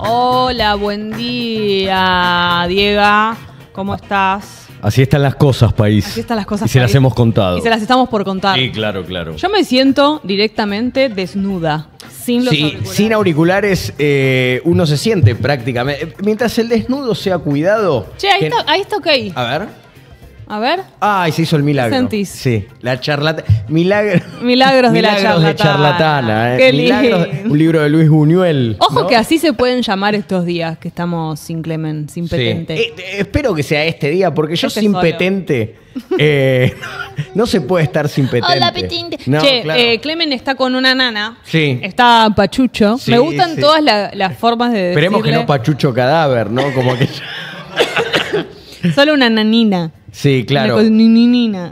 Hola, buen día, Diego. ¿Cómo estás? Así están las cosas, país. Así están las cosas. Y se las hemos contado. Y se las estamos por contar. Sí, claro, claro. Yo me siento directamente desnuda. Sin los sin auriculares eh, uno se siente prácticamente. Mientras el desnudo sea cuidado. Che, ahí está ok. A ver. A ver. Ay, se hizo el milagro. Sí, la charlatana Milagro... Milagros de la charlatana. Eh. Qué Milagros Un libro de Luis Buñuel. Ojo que así se pueden llamar estos días que estamos sin Clemen, sin petente. Eh, eh, espero que sea este día, porque yo sin petente. no se puede estar sin petente. Hola, petente. che, Clemen está con una nana. Sí. Está pachucho. Me gustan todas las formas de. Esperemos que no pachucho cadáver, ¿no? Como que. Solo una nanina. Sí, claro.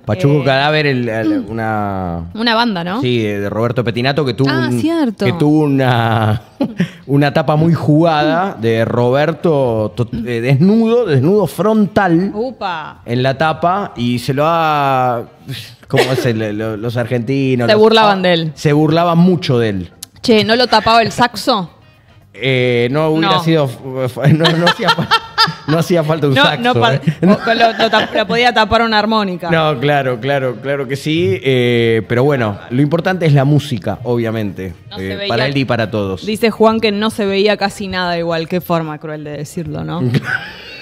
Pachuco eh, Cadáver, mm. una... Una banda, ¿no? Sí, de Roberto Petinato, que tuvo, ah, cierto. Que tuvo una, una tapa muy jugada de Roberto eh, desnudo, desnudo frontal Upa. en la tapa y se lo ha... ¿Cómo es? los argentinos. Se burlaban de él. Se burlaban mucho de él. Che, ¿no lo tapaba el saxo? Eh, no hubiera sido... No, no hacía... no hacía falta un saxo. No, no. ¿eh? podía tapar una armónica. No, claro, claro, claro que sí. Eh, pero bueno, lo importante es la música, obviamente. Eh, para él y para todos. Dice Juan que no se veía casi nada igual. Qué forma cruel de decirlo, ¿no?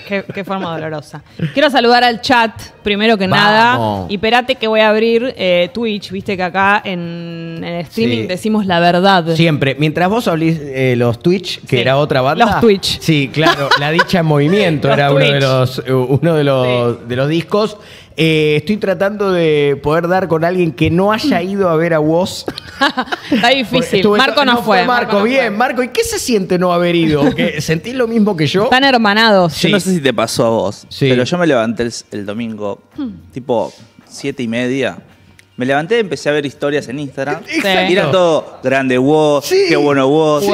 Qué, forma dolorosa. Quiero saludar al chat, primero que nada. Y espérate que voy a abrir eh, Twitch, viste que acá en, el streaming decimos la verdad. Siempre. Mientras vos abrís eh, los Twitch, que era otra banda. Los Twitch. Sí, claro. la dicha en movimiento era uno de los, eh, uno de los, de los discos. Eh, estoy tratando de poder dar con alguien que no haya ido a ver a vos Está difícil. Marco no, fue. Marco, bien, Marco. ¿Y qué se siente no haber ido? ¿Sentís lo mismo que yo? Están hermanados. Yo no sé si te pasó a vos, pero yo me levanté el, domingo, hmm. tipo siete y media. Me levanté, empecé a ver historias en Instagram. todo grande vos, qué bueno vos,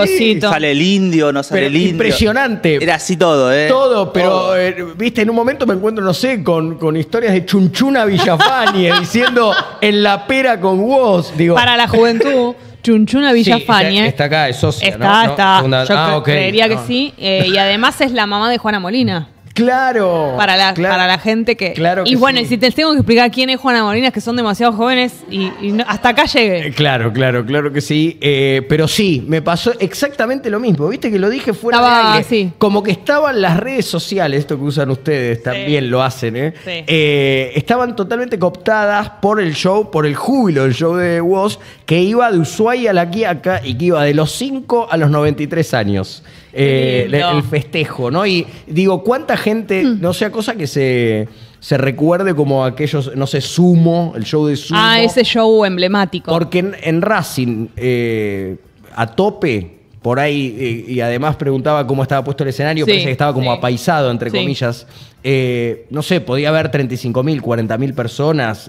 sale el indio, no sale el indio. Impresionante. Era así todo, ¿eh? Todo, pero eh, viste, en un momento me encuentro, no sé, con, con historias de Chunchuna Villafani eh, diciendo en la pera con vos. Digo. Para la juventud. Chunchuna Villafañe está acá, es socia, Está, está. Ah, creería que ah. sí. Eh, y además es la mamá de Juana Molina. Claro. Para la, la gente que. y bueno, si te tengo que explicar quién es Juana morinas que son demasiado jóvenes y, hasta acá llegué. Eh, claro, claro, claro que sí. Eh, pero sí, me pasó exactamente lo mismo. Viste que lo dije fuera de aire. Sí. Como que estaban las redes sociales, esto que usan ustedes también lo hacen, ¿eh? ¿eh? Estaban totalmente cooptadas por el show, por el júbilo del show de Woz, que iba de Ushuaia a la Quiaca y que iba de los 5 a los 93 años. Eh, el festejo, ¿no? Y digo, ¿cuánta gente, mm. no sea cosa que se, se recuerde como aquellos, no sé, Sumo, el show de Sumo? Ah, ese show emblemático. Porque en, Racing, eh, a tope, por ahí, y, además preguntaba cómo estaba puesto el escenario, pensé que estaba como apaisado, entre comillas. Eh, no sé, podía haber mil, 35.000, mil personas,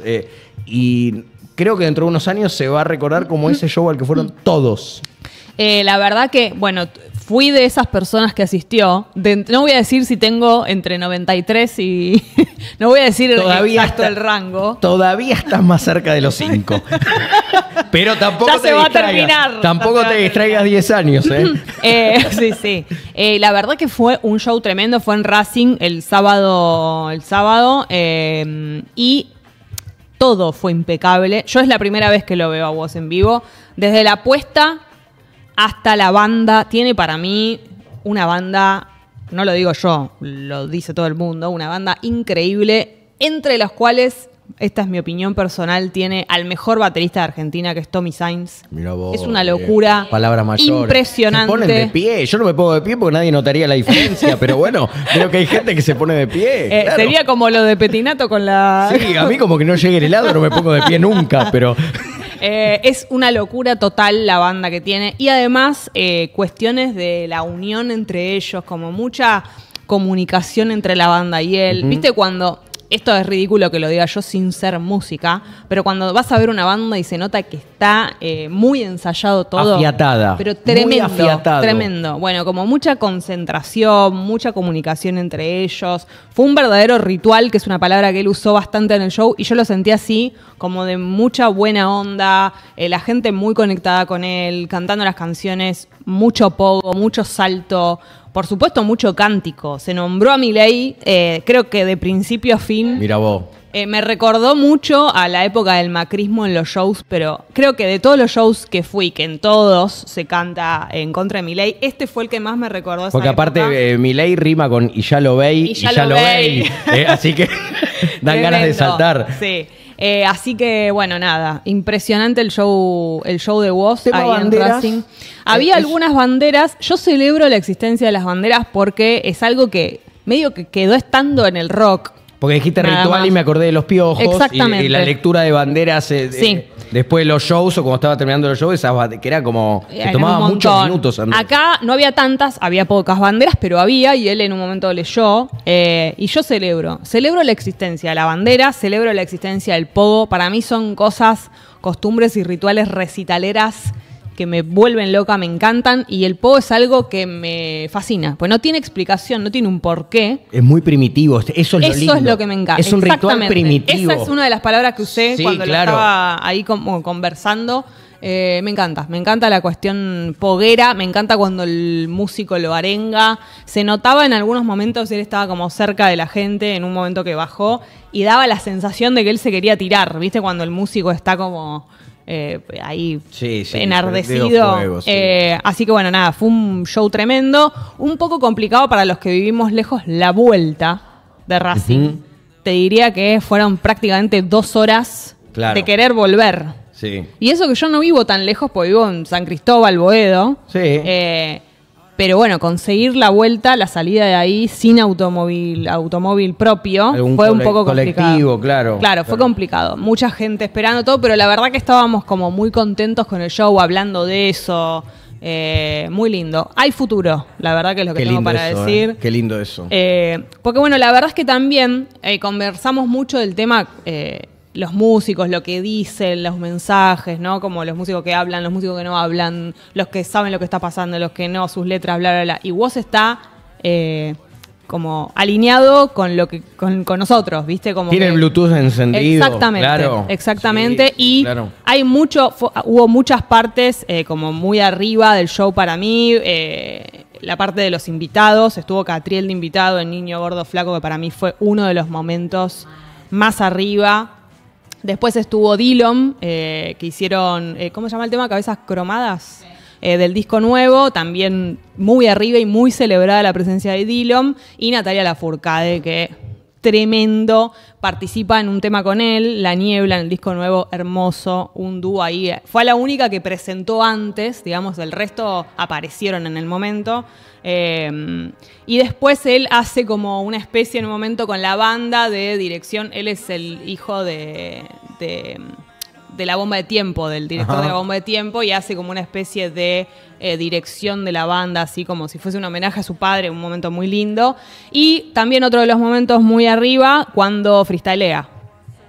y creo que dentro de unos años se va a recordar como ese show al que fueron todos. la verdad que, bueno, fui de esas personas que asistió. no voy a decir si tengo entre 93 y. no voy a decir todavía exacto el rango. Todavía estás más cerca de los 5. Pero tampoco te se va a terminar. Tampoco te distraigas 10 años, ¿eh? Eh, sí, sí. Eh, la verdad que fue un show tremendo. Fue en Racing el sábado. El sábado. y todo fue impecable. Yo es la primera vez que lo veo a vos en vivo. Desde la puesta hasta la banda, tiene para mí una banda, no lo digo yo, lo dice todo el mundo, una banda increíble, entre las cuales, esta es mi opinión personal, tiene al mejor baterista de Argentina, que es Tommy Sainz. es una locura. Palabra mayor. Impresionante. Se ponen de pie. Yo no me pongo de pie porque nadie notaría la diferencia, pero bueno, creo que hay gente que se pone de pie. Eh, sería como lo de Petinato con la. Sí, a mí como que no llegue el helado, no me pongo de pie nunca, pero. Eh, es una locura total la banda que tiene. Y además, eh, cuestiones de la unión entre ellos, como mucha comunicación entre la banda y él. ¿Viste cuando esto es ridículo que lo diga yo sin ser música, pero cuando vas a ver una banda y se nota que está eh, muy ensayado todo. Afiatada. Pero tremendo. tremendo. Bueno, como mucha concentración, mucha comunicación entre ellos. Fue un verdadero ritual, que es una palabra que él usó bastante en el show, y yo lo sentí así, como de mucha buena onda, eh, la gente muy conectada con él, cantando las canciones mucho pogo, mucho salto, por supuesto mucho cántico. Se nombró a Milei, eh, creo que de principio a fin. Mira vos. Eh, me recordó mucho a la época del macrismo en los shows, pero creo que de todos los shows que fui, que en todos se canta en contra de Milei, este fue el que más me recordó. Porque aparte eh, Milei rima con y ya lo veis, y ya, lo, eh, así que dan ganas de saltar. Eh, así que, bueno, nada, impresionante el show, el show de Woz ahí en Racing. Había eh, algunas banderas, yo celebro la existencia de las banderas porque es algo que medio que quedó estando en el rock. Porque dijiste ritual y me acordé de los piojos. Y, la lectura de banderas. Eh, sí después los shows o como estaba terminando los shows, que era como. que tomaba muchos minutos. Acá no había tantas, había pocas banderas, pero había, y él en un momento leyó. Eh, y yo celebro. Celebro la existencia de la bandera, celebro la existencia del pogo. Para mí son cosas, costumbres y rituales recitaleras que me vuelven loca, me encantan, y el po es algo que me fascina, pues no tiene explicación, no tiene un porqué. Es muy primitivo, eso es lo lindo. es lo que me encanta. Es un ritual primitivo. Esa es una de las palabras que usé cuando estaba ahí como conversando. Eh, me encanta, me encanta la cuestión poguera, me encanta cuando el músico lo arenga. Se notaba en algunos momentos, él estaba como cerca de la gente, en un momento que bajó, y daba la sensación de que él se quería tirar, ¿viste? Cuando el músico está como eh, ahí enardecido. Eh, así que bueno, nada, fue un show tremendo, un poco complicado para los que vivimos lejos la vuelta de Racing. Te diría que fueron prácticamente dos horas de querer volver. Y eso que yo no vivo tan lejos, porque vivo en San Cristóbal, Boedo. Sí. Eh, pero bueno, conseguir la vuelta, la salida de ahí sin automóvil, automóvil propio, fue un poco complicado. Colectivo, claro. Claro, fue complicado. Mucha gente esperando todo, pero la verdad que estábamos como muy contentos con el show, hablando de eso. Eh, muy lindo. Hay futuro, la verdad que es lo que tengo para eh. decir. Qué lindo eso. Eh, porque bueno, la verdad es que también conversamos mucho del tema los músicos, lo que dicen, los mensajes, ¿no? Como los músicos que hablan, los músicos que no hablan, los que saben lo que está pasando, los que no, sus letras, bla, bla, bla. Y vos está eh, como alineado con lo que con, con nosotros, ¿viste? Como Tiene el Bluetooth encendido. Exactamente. Claro, exactamente. y hay mucho, hubo muchas partes eh, como muy arriba del show para mí. Eh, la parte de los invitados, estuvo Catriel de invitado, el niño gordo flaco, que para mí fue uno de los momentos más arriba Después estuvo Dillom, eh, que hicieron, eh, ¿cómo se llama el tema? Cabezas cromadas. Eh, del disco nuevo, también muy arriba y muy celebrada la presencia de Dillom, y Natalia Lafourcade, que tremendo, participa en un tema con él, La Niebla, en el disco nuevo, hermoso, un dúo ahí. Fue la única que presentó antes, digamos, el resto aparecieron en el momento. Em, y después él hace como una especie en un momento con la banda de dirección. Él es el hijo de, de, la bomba de tiempo, del director de la bomba de tiempo, y hace como una especie de eh, dirección de la banda, así como si fuese un homenaje a su padre, un momento muy lindo. Y también otro de los momentos muy arriba, cuando freestylea,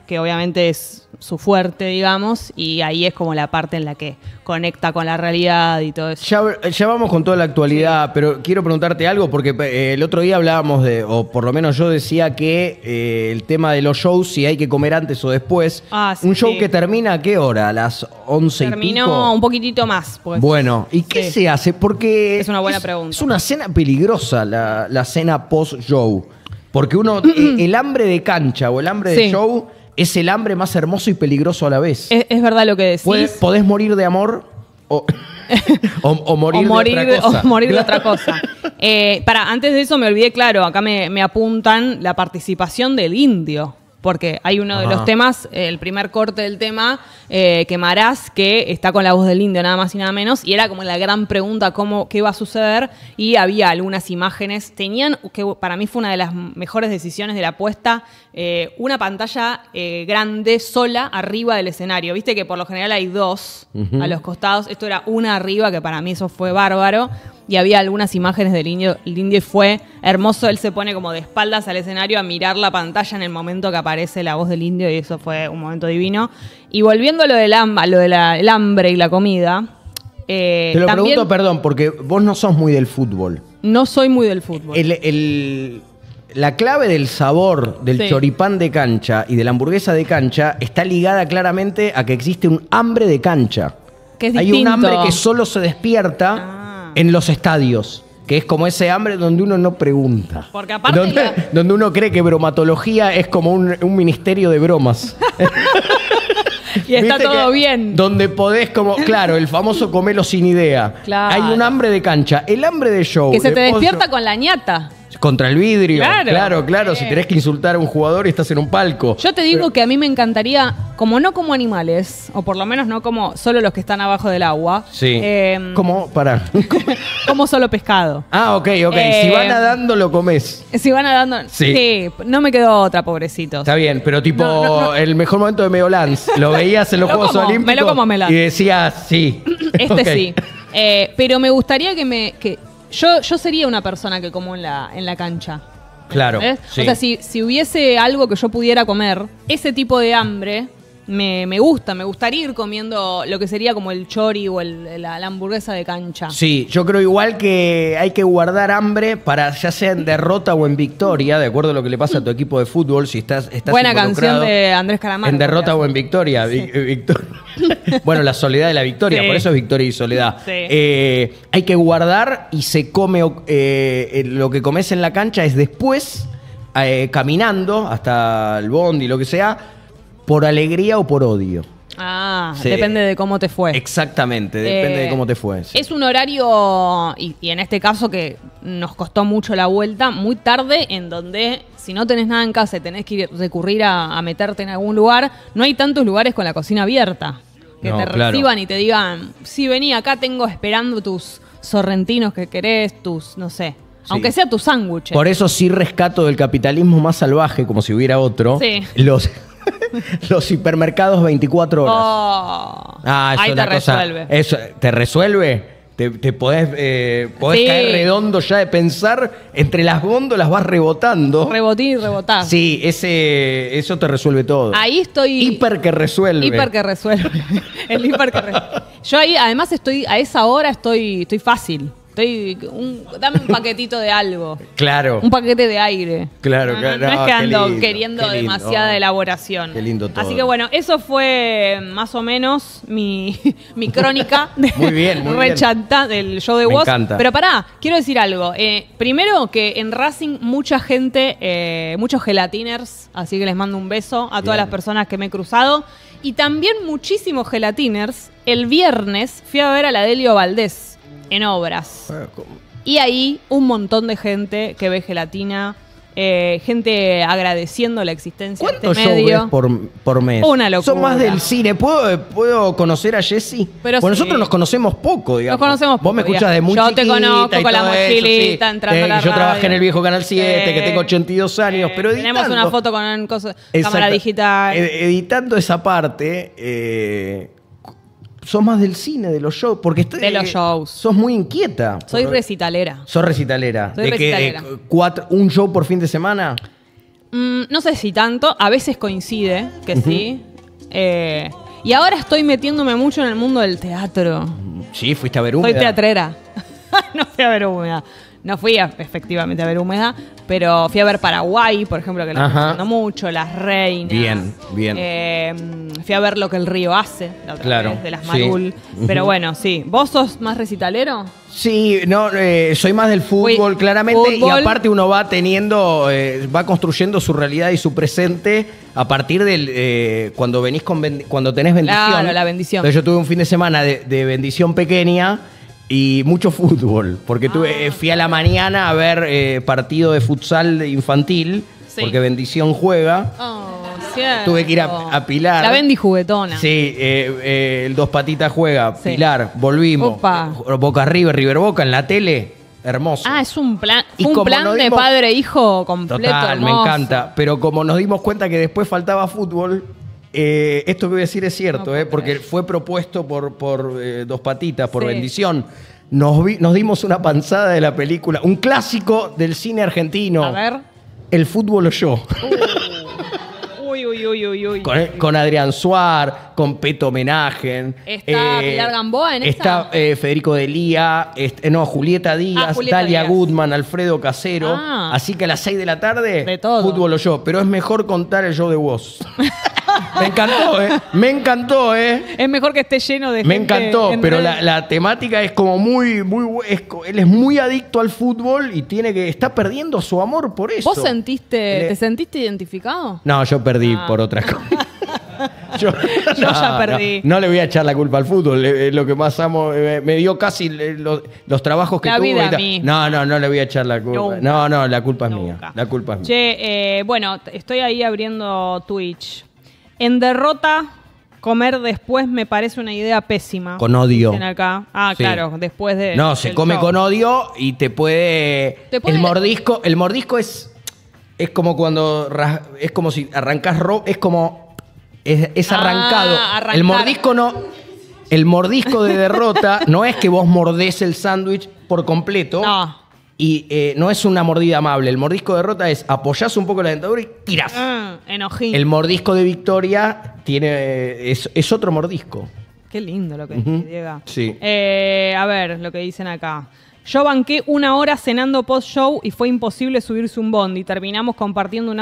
que obviamente es su fuerte, digamos, y ahí es como la parte en la que conecta con la realidad y todo eso. Ya, vamos con toda la actualidad, pero quiero preguntarte algo, porque eh, el otro día hablábamos de, o por lo menos yo decía que eh, el tema de los shows, si hay que comer antes o después, ah, un show que termina a qué hora, a las 11 Terminó y pico? un poquitito más. Pues. Bueno, ¿y qué se hace? Porque... Es una buena pregunta. Es una cena peligrosa la, la cena post-show. Porque uno, eh, el hambre de cancha o el hambre de show es el hambre más hermoso y peligroso a la vez. Es, verdad lo que decís. Podés, morir de amor o, morir, de otra cosa. Eh, para, antes de eso me olvidé, claro, acá me apuntan la participación del indio porque hay uno de los ah. temas, el primer corte del tema, eh, que que está con la voz del indio, nada más y nada menos, y era como la gran pregunta, cómo, qué va a suceder, y había algunas imágenes, tenían, que para mí fue una de las mejores decisiones de la apuesta, eh, una pantalla eh, grande, sola, arriba del escenario, viste que por lo general hay dos a los costados, esto era una arriba, que para mí eso fue bárbaro, y había algunas imágenes del indio. El indio fue hermoso, él se pone como de espaldas al escenario a mirar la pantalla en el momento que aparece la voz del indio y eso fue un momento divino. Y volviendo a lo del, lo del hambre y la comida. Eh, Te lo pregunto, perdón, porque vos no sos muy del fútbol. No soy muy del fútbol. la clave del sabor del choripán de cancha y de la hamburguesa de cancha está ligada claramente a que existe un hambre de cancha. Que es Hay un hambre que solo se despierta ah en los estadios. Que es como ese hambre donde uno no pregunta. Porque aparte donde, uno cree que bromatología es como un, ministerio de bromas. y está todo bien. Donde podés como, claro, el famoso comelo sin idea. Hay un hambre de cancha, el hambre de show. Que se te despierta con la ñata contra el vidrio. Claro, claro, si tenés que insultar a un jugador y estás en un palco. Yo te digo que a mí me encantaría, como no como animales, o por lo menos no como solo los que están abajo del agua. Sí. Em, como, para. como solo pescado. Ah, ok, ok. si eh, van nadando, lo comes. Si van nadando. Sí. No me quedó otra, pobrecito. Está bien, pero tipo, el mejor momento de Lance lo veías en los Juegos Olímpicos. Me lo como, me Y decías, sí. este sí. Eh, pero me gustaría que me. Que, yo, yo sería una persona que como en la, en la cancha. Claro. O sea, si, si hubiese algo que yo pudiera comer, ese tipo de hambre me, gusta, me gustaría ir comiendo lo que sería como el chori o la, hamburguesa de cancha. Sí, yo creo igual que hay que guardar hambre para ya sea en derrota o en victoria, de acuerdo a lo que le pasa a tu equipo de fútbol, si estás, estás Buena canción de Andrés Calamaro. En derrota o en victoria. Eh, bueno, la soledad de la victoria, por eso es victoria y soledad. Eh, hay que guardar y se come, eh, lo que comes en la cancha es después, caminando hasta el bondi, lo que sea, por alegría o por odio. Ah, depende de cómo te fue. Exactamente, depende de eh, cómo te fue. Es un horario, y, en este caso que nos costó mucho la vuelta, muy tarde, en donde si no tenés nada en casa y tenés que recurrir a, meterte en algún lugar, no hay tantos lugares con la cocina abierta que te reciban y te digan, sí, vení, acá tengo esperando tus sorrentinos que querés, tus, no sé, Aunque sea tu sándwich. Por eso sí rescato del capitalismo más salvaje, como si hubiera otro, los, los hipermercados 24 horas. Oh. Ah, eso Ahí te resuelve. eso, ¿Te resuelve? Te, podés, eh, caer redondo ya de pensar, entre las góndolas vas rebotando. Rebotir y rebotar. Sí, ese, eso te resuelve todo. Ahí estoy. Hiper que resuelve. Hiper que resuelve. El hiper que Yo ahí, además, estoy, a esa hora estoy, estoy fácil dame un paquetito de algo. Claro. Un paquete de aire. Claro, claro. No, es que ando queriendo demasiada elaboración. Qué lindo Así que bueno, eso fue más o menos mi, crónica de muy bien, muy del show de Pero pará, quiero decir algo. Eh, primero que en Racing mucha gente, eh, muchos gelatiners, así que les mando un beso a todas las personas que me he cruzado. Y también muchísimos gelatiners. El viernes fui a ver a la Delio Valdés en obras. Ah, y ahí un montón de gente que ve gelatina. Eh, gente agradeciendo la existencia de este medio. por, por mes? Una locura. Son más del cine. ¿Puedo, conocer a Jessy? Pero nosotros nos conocemos poco, digamos. Nos conocemos poco. Vos me escuchas de muy Yo te conozco con la mochilita entrando a eh, la Yo trabajé en el viejo Canal 7, que tengo 82 años, pero editando... Tenemos una foto con cámara digital. Editando esa parte eh, sos más del cine, de los shows, porque estoy, de los eh, shows. sos muy inquieta. Soy recitalera. Sos recitalera. Soy de recitalera. Que, eh, un show por fin de semana. Mm, no sé si tanto, a veces coincide que sí. Eh, y ahora estoy metiéndome mucho en el mundo del teatro. Sí, fuiste a ver húmeda. Soy teatrera. no fui a ver húmeda. No fui efectivamente a ver húmeda, pero fui a ver Paraguay, por ejemplo, que lo estoy mucho, Las Reinas. Bien, bien. Eh, fui a ver lo que el río hace, la claro, de las Marul. Pero bueno, sí. ¿Vos sos más recitalero? Sí, no, eh, soy más del fútbol, claramente. Y aparte uno va teniendo, eh, va construyendo su realidad y su presente a partir del cuando venís con cuando tenés bendición. Claro, la bendición. yo tuve un fin de semana de, de bendición pequeña y mucho fútbol, porque tuve, ah. eh, fui a la mañana a ver eh, partido de futsal infantil, porque Bendición juega. Oh, tuve que ir a, Pilar. La Bendy juguetona. Sí, eh, eh el Dos Patitas juega, Pilar, volvimos. Boca arriba River Boca en la tele. Hermoso. Ah, es un plan, un plan de padre-hijo e completo. Total, me encanta. Pero como nos dimos cuenta que después faltaba fútbol, eh, esto que voy a decir es cierto, eh, porque fue propuesto por, eh, Dos Patitas, por Bendición. Nos, dimos una panzada de la película, un clásico del cine argentino. A ver. El fútbol o yo. Uh. uy, uy, uy, uy, Con, Adrián Suar, con Peto Menagen Está Pilar Gamboa en Está Federico Delía, este, no, Julieta Díaz, ah, Dalia Goodman, Alfredo Casero. Ah. Así que a las seis de la tarde, de todo. fútbol o yo. Pero es mejor contar el yo de vos. Me encantó, ¿eh? Me encantó, ¿eh? Es mejor que esté lleno de Me encantó, pero la, temática es como muy, muy. él es muy adicto al fútbol y tiene que. está perdiendo su amor por eso. ¿Vos sentiste, te sentiste identificado? No, yo perdí ah. por otra cosa. Yo, no, ya perdí. No, le voy a echar la culpa al fútbol. es lo que más amo, eh, me dio casi los trabajos que la tuve. Vida No, no, no le voy a echar la culpa. No, no, la culpa es mía. La culpa es mía. Che, eh, bueno, estoy ahí abriendo Twitch en derrota, comer después me parece una idea pésima. Con odio. Ah, claro, después de. No, se come con odio y te puede. el mordisco. El mordisco es. Es como cuando. Es como si arrancas ro... Es como. Es, ah, arrancado. el mordisco no. El mordisco de derrota no es que vos mordés el sándwich por completo. No y eh, no es una mordida amable. El mordisco de rota es apoyás un poco la dentadura y tirás. Ah, El mordisco de Victoria tiene, es, otro mordisco. Qué lindo lo que dice Diego. Eh, a ver, lo que dicen acá. Yo banqué una hora cenando post-show y fue imposible subirse un bondi. Terminamos compartiendo un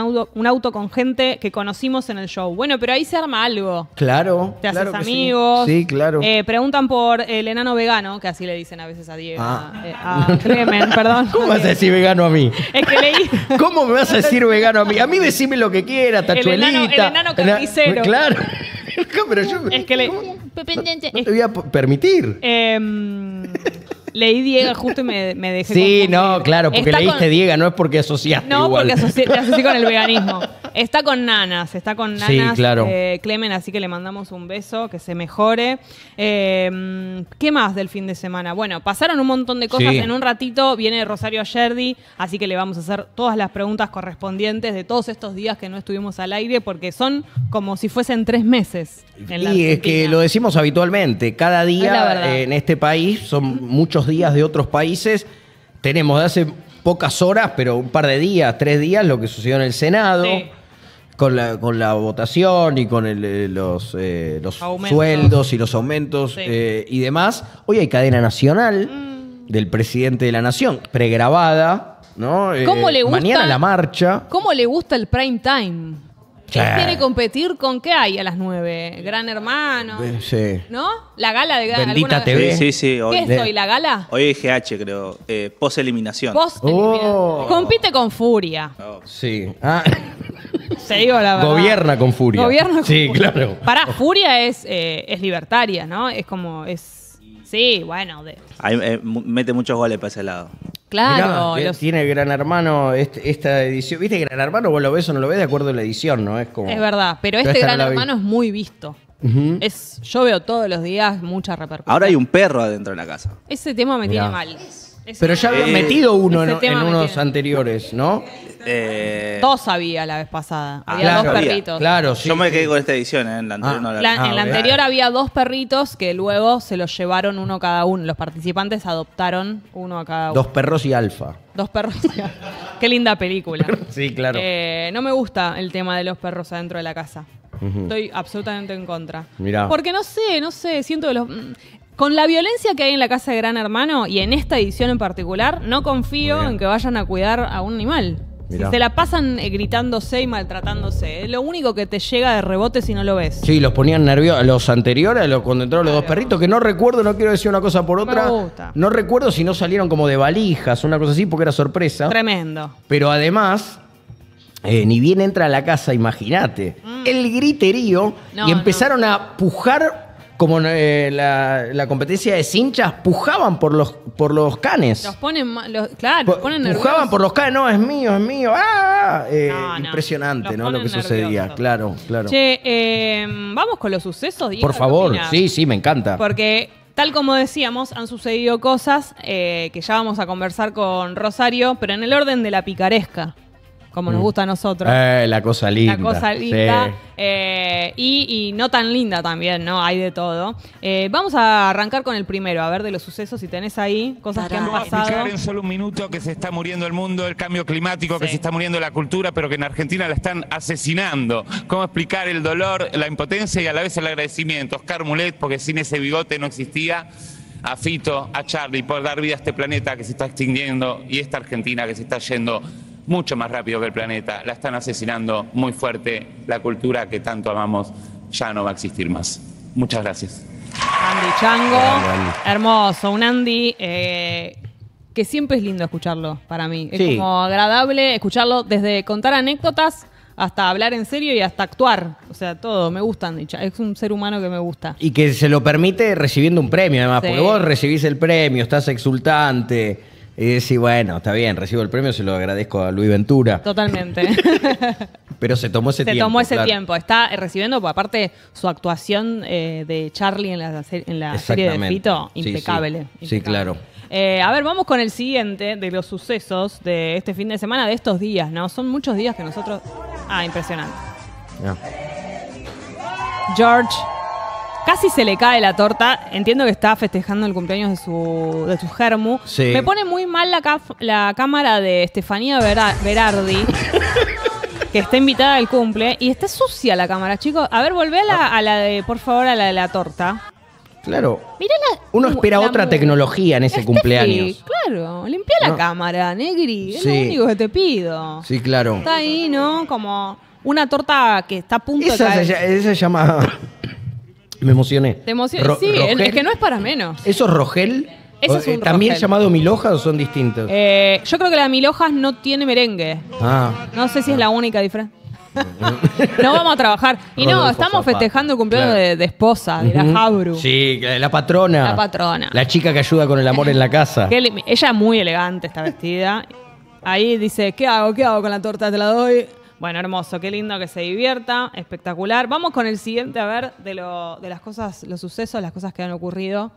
auto, con gente que conocimos en el show. Bueno, pero ahí se arma algo. Claro. Te haces amigos. Sí. claro. Eh, preguntan por el enano vegano, que así le dicen a veces a Diego. Ah. a eh, Clemen, perdón. ¿Cómo vas a decir vegano a mí? Es que leí. ¿Cómo me vas a decir vegano a mí? A mí decime lo que quiera, tachuelita. El enano, el enano carnicero. Claro. pero yo. Es que le. No te voy a permitir. Eh, Leí Diego justo y me, me dejé. Sí, no, claro, porque leíste Diego, no es porque asociaste. No, porque te asocié con el veganismo. Está con Nanas, está con Nanas. Eh, Clemen, así que le mandamos un beso, que se mejore. Em, ¿Qué más del fin de semana? Bueno, pasaron un montón de cosas. En un ratito viene Rosario Ayerdi así que le vamos a hacer todas las preguntas correspondientes de todos estos días que no estuvimos al aire, porque son como si fuesen tres meses. sí, es que lo decimos habitualmente. Cada día en este país son muchos días de otros países, tenemos de hace pocas horas, pero un par de días, tres días, lo que sucedió en el Senado. Con la, con la, votación y con el, eh, los, eh, los sueldos y los aumentos eh, y demás. Hoy hay cadena nacional mm. del presidente de la nación, pregrabada, ¿no? ¿Cómo le mañana la marcha. ¿Cómo le gusta el prime time? Quién quiere competir con qué hay a las 9? Gran Hermano. ¿No? La gala de Gran TV. Sí, sí, hoy. ¿Qué es hoy, la gala? Hoy es GH, creo. Eh, post eliminación. Oh. Compite con furia. Oh. Sí. Ah. Se digo la verdad. Gobierna con furia. Gobierna con sí, claro. Para furia es, eh, es libertaria, ¿no? Es como. es Sí, bueno. Eh, mete muchos goles para ese lado. Claro. Tiene eh, el Tiene Gran Hermano esta edición. ¿Viste Gran Hermano? Vos lo ves o no lo ves de acuerdo a la edición, ¿no? Es como. Es verdad, pero este Gran Hermano es muy visto. es, yo veo todos los días mucha repercusión. Ahora hay un perro adentro de la casa. Ese tema me tiene mal. Pero ya habían metido uno en, unos anteriores, ¿no? Eh, Dos había la vez pasada. Ah, había dos perritos. Claro, sí. yo me quedé con esta edición, ¿eh? En la anterior ah. en la ah, anterior había dos perritos que luego se los llevaron uno cada uno. Los participantes adoptaron uno a cada uno. Dos perros y alfa. Dos perros. Qué linda película. Sí, claro. Eh, no me gusta el tema de los perros adentro de la casa. Estoy absolutamente en contra. Mirá. Porque no sé, no sé, siento que los... Con la violencia que hay en la casa de Gran Hermano y en esta edición en particular, no confío en que vayan a cuidar a un animal. Si se la pasan eh, gritándose y maltratándose. Es eh, lo único que te llega de rebote si no lo ves. Sí, los ponían nerviosos. Los anteriores, los cuando entraron los dos perritos, que no recuerdo, no quiero decir una cosa por otra. Me gusta. No recuerdo si no salieron como de valijas, una cosa así, porque era sorpresa. Tremendo. Pero además, eh, ni bien entra a la casa, imagínate. Mm. El griterío y empezaron a pujar como eh, la, competencia de cinchas, pujaban por los, por los canes. Los ponen, claro, Pujaban por los canes, no, es mío, es mío. ¡Ah! ah, ah. Eh, impresionante, ¿no? Lo que sucedía, claro, claro. Che, em, vamos con los sucesos, Por favor, sí, sí, me encanta. Porque Tal como decíamos, han sucedido cosas eh, que ya vamos a conversar con Rosario, pero en el orden de la picaresca como nos mm. gusta a nosotros. Eh, la cosa linda. La cosa linda. Eh, y, no tan linda también, ¿no? Hay de todo. Eh, vamos a arrancar con el primero, a ver de los sucesos si tenés ahí cosas que han pasado. Explicar en solo un minuto que se está muriendo el mundo, el cambio climático, que se está muriendo la cultura, pero que en Argentina la están asesinando. ¿Cómo explicar el dolor, la impotencia y a la vez el agradecimiento? Oscar Mulet, porque sin ese bigote no existía a Fito, a Charlie, por dar vida a este planeta que se está extinguiendo y esta Argentina que se está yendo mucho más rápido que el planeta. La están asesinando muy fuerte. La cultura que tanto amamos ya no va a existir más. Muchas gracias. Andy Chango, hermoso, un Andy eh, que siempre es lindo escucharlo para mí. Es como agradable escucharlo desde contar anécdotas hasta hablar en serio y hasta actuar. O sea, todo, me gusta Andy Chango. Es un ser humano que me gusta. Y que se lo permite recibiendo un premio, además, porque vos recibís el premio, estás exultante y decir, bueno, está bien, recibo el premio, se lo agradezco a Luis Ventura. Totalmente. Pero se tomó ese tiempo. Se tomó ese tiempo. Está recibiendo, aparte, su actuación eh, de Charlie en la, serie de Fito, impecable. Sí, claro. Eh, a ver, vamos con el siguiente de los sucesos de este fin de semana, de estos días, ¿no? Son muchos días que nosotros. Ah, impresionante. George casi se le cae la torta. Entiendo que está festejando el cumpleaños de su, de su germu. Me pone muy mal la, la cámara de Estefanía Berardi. Que está invitada al cumple y está sucia la cámara, chicos. A ver, volvé a la, ah. de, por favor, a la de la torta. Claro. Mirá Uno espera otra tecnología en ese este cumpleaños. Claro, limpia la cámara, Negri. Es lo único que te pido. Sí, claro. Está ahí, ¿no? Como una torta que está a punto de caer. esa se llama me emocioné. sí, es que no es para menos. ¿Eso es Rogel? Eso es eh, un ¿También llamado milhojas o son distintos? Eh, yo creo que la milojas no tiene merengue. Ah. No sé si es la única diferencia. no vamos a trabajar. Y no, estamos festejando el cumpleaños de, esposa, de la Jabru. Sí, la patrona. La patrona. La chica que ayuda con el amor en la casa. ella es muy elegante está vestida. Ahí dice, ¿qué hago? ¿Qué hago con la torta? Te la doy. Bueno, hermoso, qué lindo que se divierta, espectacular. Vamos con el siguiente, a ver, de, lo, de las cosas, los sucesos, las cosas que han ocurrido.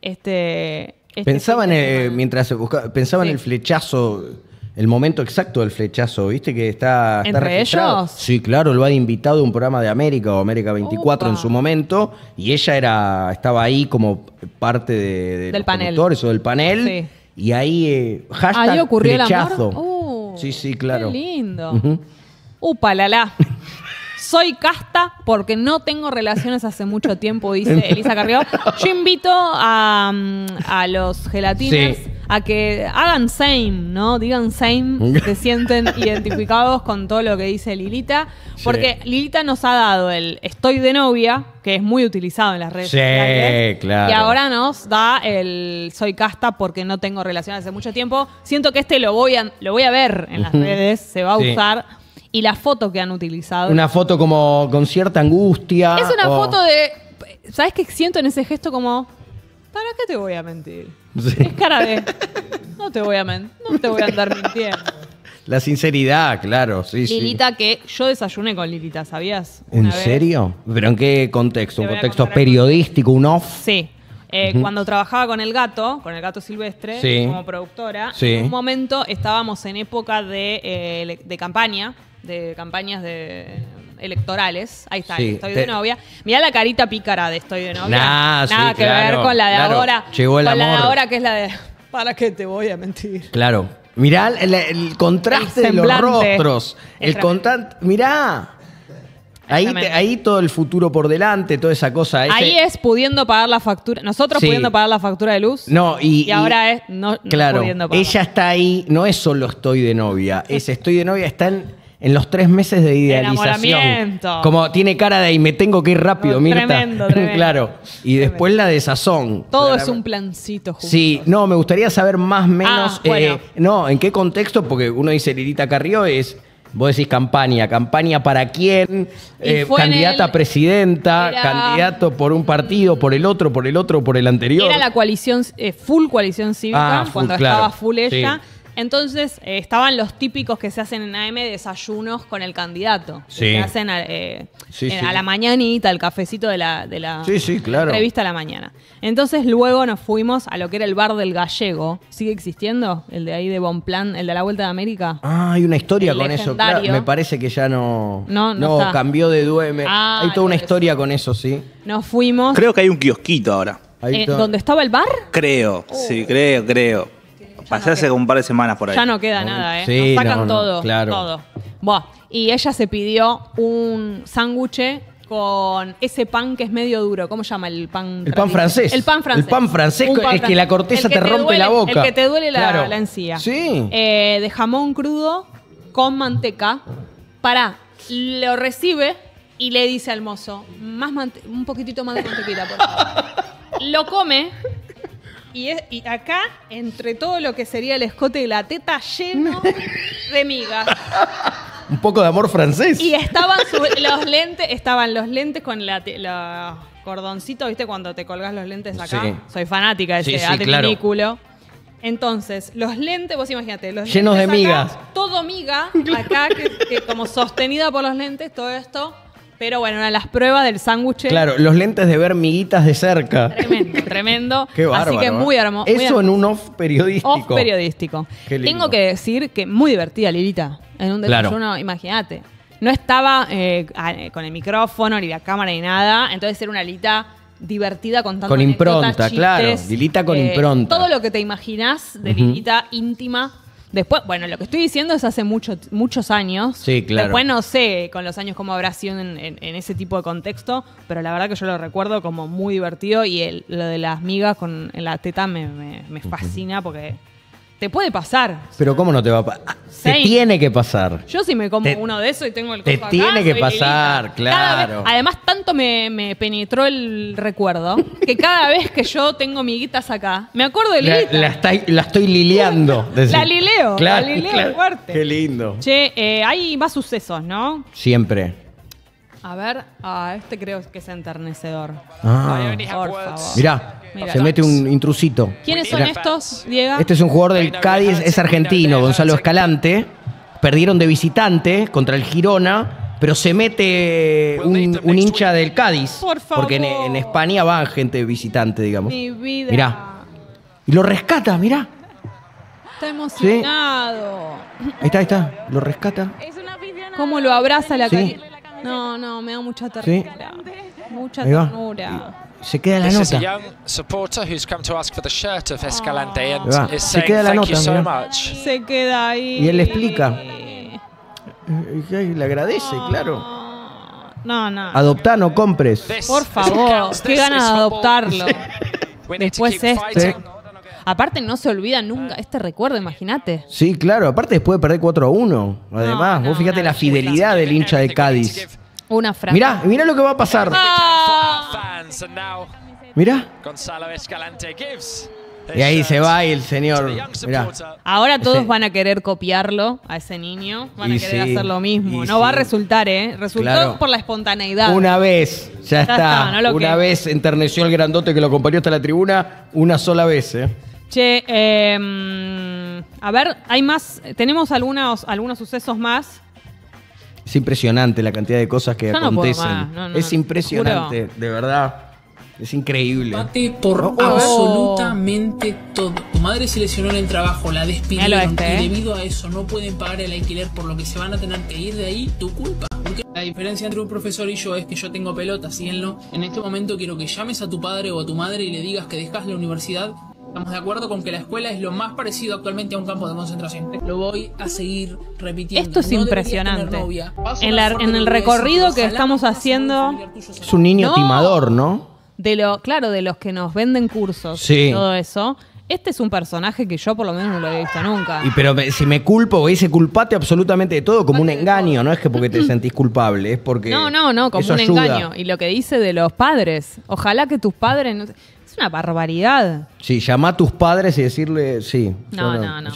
Este, este pensaban pensaba en el, mientras el flechazo, el momento exacto del flechazo, ¿viste? Que está, ¿Entre ellos? Sí, claro, lo han invitado a un programa de América o América 24 en su momento, y ella era, estaba ahí como parte del panel. o del panel. Y ahí, eh, ocurrió flechazo. El uh, Sí, sí, claro. Qué lindo. Upa, la, Soy casta porque no tengo relaciones hace mucho tiempo, dice Elisa Carrió. Yo invito a, los gelatines. Sí a que hagan same, ¿no? Digan same, se sienten identificados con todo lo que dice Lilita, porque Lilita nos ha dado el estoy de novia, que es muy utilizado en las redes sí, claro. y ahora nos da el soy casta porque no tengo relación hace mucho tiempo. Siento que este lo voy a, lo voy a ver en las redes, se va a usar y la foto que han utilizado. Una foto como con cierta angustia. Es una foto de. ¿Sabes qué siento en ese gesto como.? ¿Para qué te voy a mentir? Es cara de. No te voy a no te voy andar mintiendo. La sinceridad, claro, sí, Lilita, que yo desayuné con Lilita, ¿sabías? ¿En serio? ¿Pero en qué contexto? ¿Un contexto periodístico, un off? Sí. Eh, cuando trabajaba con el gato, con el gato silvestre, como productora, en un momento estábamos en época de eh, campaña, de campañas de electorales. Ahí está, estoy de novia. Mirá la carita pícara de estoy de novia. Nada que ver con la de ahora. Llegó con la de ahora que es la de. ¿Para qué te voy a mentir? Claro. Mirá el, contraste de los rostros. El contraste Mirá. Ahí, ahí todo el futuro por delante, toda esa cosa. Ahí es pudiendo pagar la factura. Nosotros pudiendo pagar la factura de luz. No, y, ahora es no- claro, Ella está ahí, no es solo estoy de novia, es estoy de novia, está en en los tres meses de idealización. Como tiene cara de ahí, me tengo que ir rápido, Mirta. Tremendo, tremendo. claro. Y después la desazón. Todo es un plancito Sí, no, me gustaría saber más ah, menos. Eh, no, en qué contexto, porque uno dice Lirita Carrió es. Vos decís campaña, campaña para quién, eh, candidata a presidenta, candidato por un partido, por el otro, por el otro, por el anterior. Era la coalición, eh, full coalición cívica, ah, cuando estaba full ella. Entonces eh, estaban los típicos que se hacen en AM desayunos con el candidato. Sí. Que hacen eh, eh, a, la mañanita, el cafecito de la, de entrevista a la mañana. Entonces luego nos fuimos a lo que era el bar del gallego. ¿Sigue existiendo? El de ahí de Bonplan, el de la Vuelta de América. Ah, hay una historia con eso. me parece que ya no, no, no, cambió de dueño. Ah, hay toda una historia con eso, sí. Nos fuimos. Creo que hay un kiosquito ahora. ¿Dónde estaba el bar? Creo, oh. sí, creo, creo. Pasé hace un par de semanas por ahí. Ya no queda nada, ¿eh? sacan todo. Claro. Todo. Buah. Y ella se pidió un sándwich con ese pan que es medio duro. ¿Cómo se llama el pan? El pan francés. El pan francés. El pan francés, es que la corteza te, rompe la boca. El que te duele la, encía. Sí. Eh, de jamón crudo con manteca. Para lo recibe y le dice al mozo, más un poquitito más de mantequita, por favor. lo come y, y acá, entre todo lo que sería el escote de la teta, lleno de migas. Un poco de amor francés. Y estaban los lentes, estaban los lentes con la, ¿viste? Cuando te colgas los lentes acá. Soy fanática de ese sí, Entonces, los lentes, vos imagínate, los Llenos de migas. Todo miga, acá, como sostenida por los lentes, todo esto. Pero bueno, de las pruebas del sándwich. Claro, los lentes de ver miguitas de cerca. Tremendo, tremendo. Qué bárbaro. Así que ¿eh? muy hermoso. Eso en un off periodístico. Off periodístico. Tengo que decir que muy divertida, Lilita. En un desayuno, claro. imagínate. No estaba eh, eh, con el micrófono, ni la cámara, ni nada. Entonces era una Lilita divertida contando Con impronta, claro. Lilita con impronta. Todo lo que te imaginas de Lilita íntima Después, bueno, lo que estoy diciendo es hace mucho, muchos años. Sí, claro. Después no sé con los años cómo habrá sido en, ese tipo de contexto, pero la verdad que yo lo recuerdo como muy divertido y el, lo de las migas con en la teta me, me fascina porque te puede pasar. Pero ¿cómo no te va a pasar? Ah, se tiene que pasar. Yo sí me como uno de esos y tengo el te tiene que pasar, claro. además, tanto me, penetró el recuerdo que cada vez que yo tengo miguitas acá, me acuerdo de La, la la estoy lileando. La lileo, la lileo fuerte. Qué lindo. Che, hay eh, más sucesos, ¿no? Siempre. A ver, este creo que es enternecedor. Ah. Por favor. Mirá, se mete un intrusito. ¿Quiénes son estos, Diego? Este es un jugador del Cádiz, es argentino, Gonzalo Escalante. Perdieron de visitante contra el Girona, pero se mete un, hincha del Cádiz. Por favor. Porque en, España va gente visitante, digamos. Mi vida. Mirá. Y lo rescata, mirá. Está emocionado. Ahí está, ahí está. Lo rescata. ¿Cómo lo abraza la no, no, me da mucha ternura. Mucha ternura. Se queda la nota. Se queda la nota, you Se queda ahí. Y él le explica. Ah. Le agradece, ah. claro. No, no. Adopta, no compres. Por favor, qué ganas de adoptarlo. Después este Aparte, no se olvida nunca este recuerdo, imagínate. Sí, claro. Aparte, después de perder 4 a 1. Además, vos fíjate la fidelidad del hincha de Cádiz. Una frase. Mirá, mirá lo que va a pasar. Ah. Mirá. Y ahí se va el señor. Ahora todos van a querer copiarlo a ese niño. Van a querer hacer lo mismo. No va a resultar, ¿eh? Resultó por la espontaneidad. Una vez, ya, está. una vez enterneció el grandote que lo acompañó hasta la tribuna. Una sola vez, ¿eh? Che, em, a ver, hay más, tenemos algunos, algunos sucesos más. Es impresionante la cantidad de cosas que acontecen. es impresionante, de verdad. Es increíble. por oh, oh. absolutamente todo. Tu madre se lesionó en el trabajo, la despidieron y ¿eh? debido a eso no pueden pagar el alquiler, por lo que se van a tener que ir de ahí, tu culpa. La diferencia entre un profesor y yo es que yo tengo pelota, síguenlo. En este momento quiero que llames a tu padre o a tu madre y le digas que dejas la universidad Estamos de acuerdo con que la escuela es lo más parecido actualmente a un campo de concentración. Lo voy a seguir repitiendo. Esto es impresionante. En, el recorrido que estamos haciendo... Es un niño timador, ¿no? De lo, claro, de los que nos venden cursos y todo eso. Este es un personaje que yo por lo menos no lo había visto nunca. Y pero si me culpo, dice culpate absolutamente de todo como un engaño, no es que porque te sentís culpable, es porque No, no, no, como un engaño y lo que dice de los padres, ojalá que tus padres una barbaridad. Sí, llama a tus padres y decirle, sí,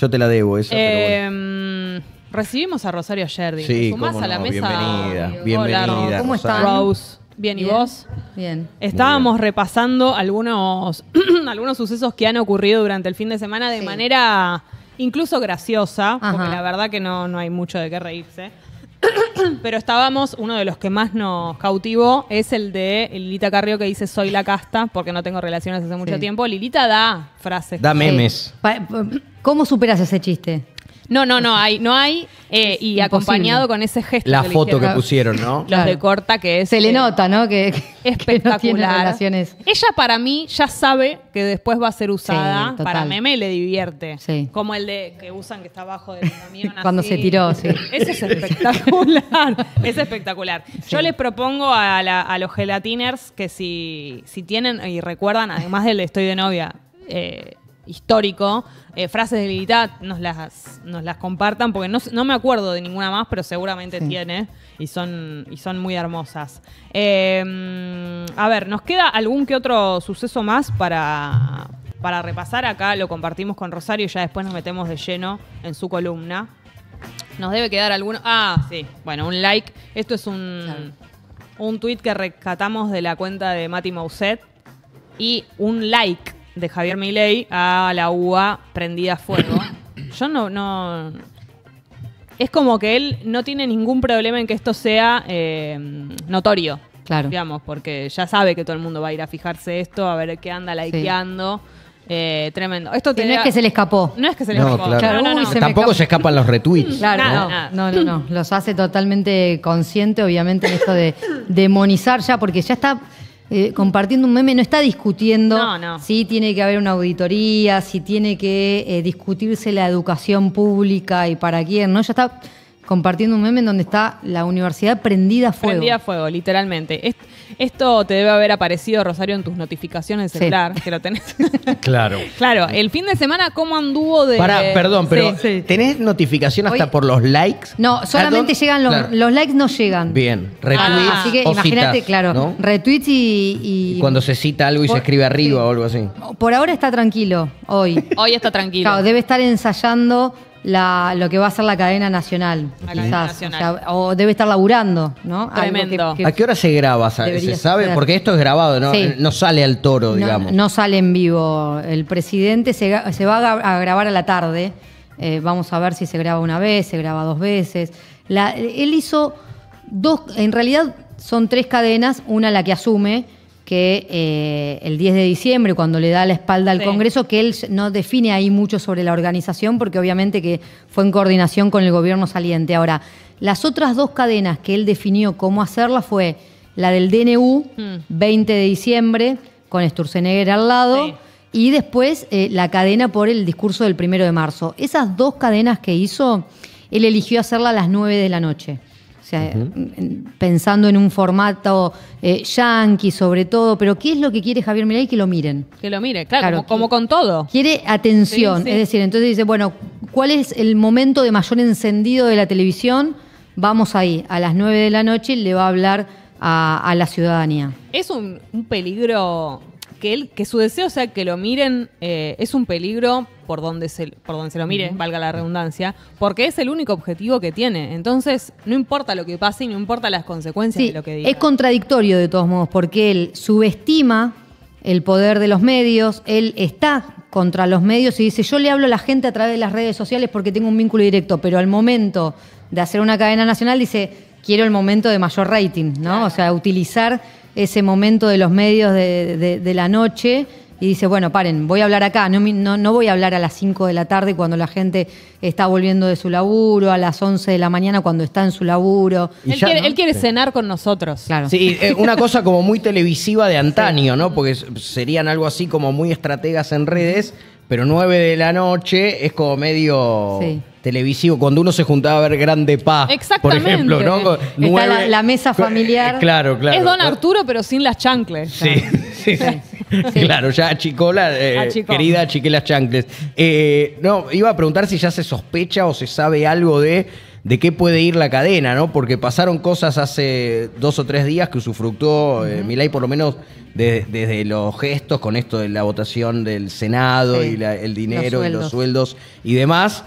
yo, te la debo esa. Em, recibimos a Rosario ayer Sí, Sumás a la mesa. bienvenida, bienvenida, ¿Cómo estás, Bien, ¿y vos? Bien. Estábamos repasando algunos, algunos sucesos que han ocurrido durante el fin de semana de manera incluso graciosa, porque la verdad que no, no hay mucho de qué reírse. pero estábamos, uno de los que más nos cautivó es el de Lilita Carrió que dice soy la casta porque no tengo relaciones hace mucho tiempo. Lilita da frases. Da memes. ¿Cómo superas ese chiste? No, no, no hay, no hay. Eh, y acompañado con ese gesto. La foto que pusieron, ¿no? Los de corta que es Se le eh, nota, ¿no? Que, espectacular. Ella para mí ya sabe que después va a ser usada para meme le divierte. Sí. Como el de que usan que está abajo del camión. Cuando se tiró, sí. Eso es espectacular. es espectacular. Yo les propongo a, los gelatiners que si, si tienen y recuerdan, además del de Estoy de novia, eh, histórico, eh, frases de Lilita nos las, las compartan, porque no, me acuerdo de ninguna más, pero seguramente tiene y son, y son muy hermosas. Em, a ver, ¿nos queda algún que otro suceso más para, para repasar? Acá lo compartimos con Rosario y ya después nos metemos de lleno en su columna. Nos debe quedar alguno. Ah, sí. Bueno, un like. Esto es un, un tweet que rescatamos de la cuenta de Mati Mauset. Y un like de Javier Milei a la UA prendida a fuego. Yo no, no. Es como que él no tiene ningún problema en que esto sea eh, notorio. Claro. Digamos, porque ya sabe que todo el mundo va a ir a fijarse esto, a ver qué anda likeando. Eh, tremendo. Esto no es que se le escapó. No es que se le escapó. Tampoco se escapan los retweets. Claro, no, no, no, Los hace totalmente consciente, obviamente, en esto de demonizar ya, porque ya está eh, compartiendo un meme no está discutiendo si tiene que haber una auditoría, si tiene que eh, discutirse la educación pública y para quién, ¿no? Ya está compartiendo un meme en donde está la universidad prendida a fuego. Prendida a fuego, literalmente. esto te debe haber aparecido, Rosario, en tus notificaciones del celular, que lo tenés. claro. claro, el fin de semana, ¿cómo anduvo de...? Para, perdón, pero ¿tenés notificación hasta por los likes? No, solamente llegan los, likes, no llegan. Bien, retweets ah, Así que imagínate, claro, retweets y, cuando se cita algo y se escribe arriba o algo así. Por ahora está tranquilo, hoy. Hoy está tranquilo. Claro, debe estar ensayando lo que va a ser la cadena nacional, quizás. O, debe estar laburando, ¿no? ¿A qué hora se graba? ¿Se sabe? Porque esto es grabado, ¿no? sale al toro, digamos. No, sale en vivo. El presidente se, va a grabar a la tarde. Eh, vamos a ver si se graba una vez, se graba dos veces. él hizo dos, en realidad son tres cadenas, una la que asume, que eh, el 10 de diciembre, cuando le da la espalda al Congreso, que él no define ahí mucho sobre la organización, porque obviamente que fue en coordinación con el gobierno saliente. Ahora, las otras dos cadenas que él definió cómo hacerla fue la del DNU, 20 hmm. de diciembre, con Sturzenegger al lado, y después eh, la cadena por el discurso del primero de marzo. Esas dos cadenas que hizo, él eligió hacerla a las 9 de la noche. O sea, pensando en un formato eh, yanqui, sobre todo, pero ¿qué es lo que quiere Javier Milei? Que lo miren. Que lo mire, claro, como, con todo. Quiere atención, es decir, entonces dice, bueno, ¿cuál es el momento de mayor encendido de la televisión? Vamos ahí, a las 9 de la noche le va a hablar a, la ciudadanía. Es un peligro que, él, que su deseo sea que lo miren eh, es un peligro por donde se, por donde se lo mire, valga la redundancia, porque es el único objetivo que tiene. Entonces, no importa lo que pase y no importa las consecuencias de lo que diga. Es contradictorio de todos modos, porque él subestima el poder de los medios, él está contra los medios y dice, yo le hablo a la gente a través de las redes sociales porque tengo un vínculo directo, pero al momento de hacer una cadena nacional dice, quiero el momento de mayor rating, ¿no? O sea, utilizar ese momento de los medios de, la noche y dice, bueno, paren, voy a hablar acá, no, no, voy a hablar a las 5 de la tarde cuando la gente está volviendo de su laburo, a las 11 de la mañana cuando está en su laburo. Él, quiere, cenar con nosotros. Claro. Sí, eh, una cosa como muy televisiva de antaño, ¿no? Porque serían algo así como muy estrategas en redes, pero 9 de la noche es como medio televisivo, cuando uno se juntaba a ver Grande Paz, Exactamente. por ejemplo, Está la, mesa familiar. Claro, claro. Es Don Arturo, pero sin las chancles. Sí, sí, Claro, ya achicó la eh, querida chiquela las chancles. Eh, no, iba a preguntar si ya se sospecha o se sabe algo de de qué puede ir la cadena, ¿no? Porque pasaron cosas hace dos o tres días que usufructuó eh, Milay, por lo menos desde los gestos, con esto de la votación del Senado y el dinero los y los sueldos y demás.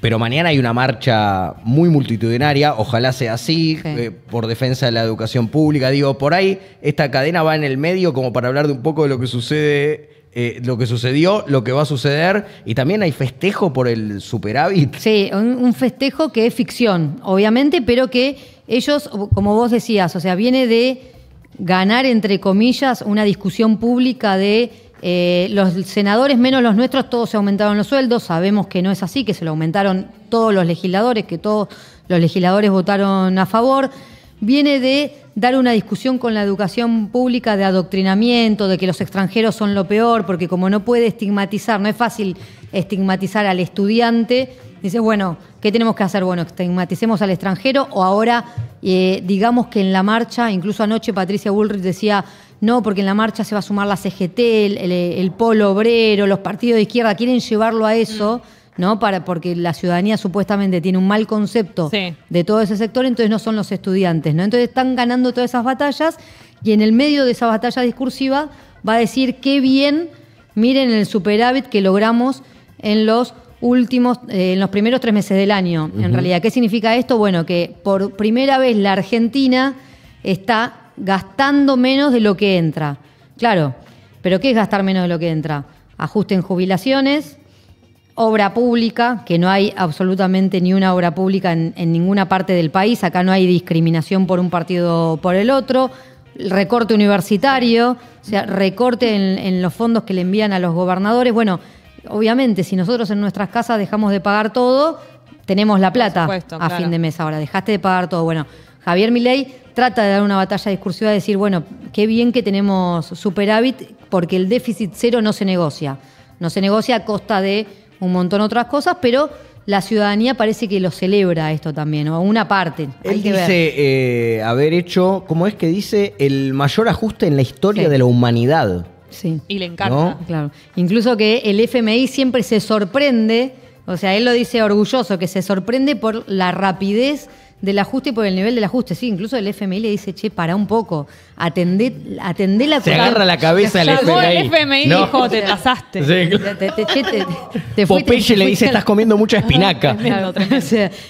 Pero mañana hay una marcha muy multitudinaria, ojalá sea así, eh, por defensa de la educación pública. Digo, por ahí esta cadena va en el medio como para hablar de un poco de lo que sucede eh, lo que sucedió, lo que va a suceder, y también hay festejo por el superávit. Sí, un, festejo que es ficción, obviamente, pero que ellos, como vos decías, o sea, viene de ganar, entre comillas, una discusión pública de eh, los senadores menos los nuestros, todos se aumentaron los sueldos, sabemos que no es así, que se lo aumentaron todos los legisladores, que todos los legisladores votaron a favor viene de dar una discusión con la educación pública de adoctrinamiento, de que los extranjeros son lo peor, porque como no puede estigmatizar, no es fácil estigmatizar al estudiante, dice, bueno, ¿qué tenemos que hacer? Bueno, estigmaticemos al extranjero o ahora eh, digamos que en la marcha, incluso anoche Patricia Bullrich decía, no, porque en la marcha se va a sumar la CGT, el, polo obrero, los partidos de izquierda, quieren llevarlo a eso. ¿no? Para, porque la ciudadanía supuestamente tiene un mal concepto de todo ese sector, entonces no son los estudiantes, ¿no? Entonces están ganando todas esas batallas y en el medio de esa batalla discursiva va a decir qué bien, miren el superávit que logramos en los últimos, eh, en los primeros tres meses del año. En realidad, ¿qué significa esto? Bueno, que por primera vez la Argentina está gastando menos de lo que entra. Claro, pero ¿qué es gastar menos de lo que entra? Ajuste en jubilaciones, obra pública, que no hay absolutamente ni una obra pública en, ninguna parte del país, acá no hay discriminación por un partido por el otro, recorte universitario, o sea, recorte en, los fondos que le envían a los gobernadores. Bueno, obviamente, si nosotros en nuestras casas dejamos de pagar todo, tenemos la plata a fin de mes ahora, dejaste de pagar todo. Bueno, Javier Milei trata de dar una batalla discursiva de decir, bueno, qué bien que tenemos superávit porque el déficit cero no se negocia. No se negocia a costa de un montón de otras cosas, pero la ciudadanía parece que lo celebra esto también, o una parte. Él Hay dice eh, haber hecho, ¿cómo es que dice? El mayor ajuste en la historia de la humanidad. Sí. Y le encanta. Claro. Incluso que el FMI siempre se sorprende, o sea, él lo dice orgulloso, que se sorprende por la rapidez del ajuste por el nivel del ajuste. Sí, incluso el FMI le dice, che, para un poco, atendé, atendé la... Se agarra la cabeza al FMI. el FMI dijo, te tasaste. le dice, estás comiendo mucha espinaca.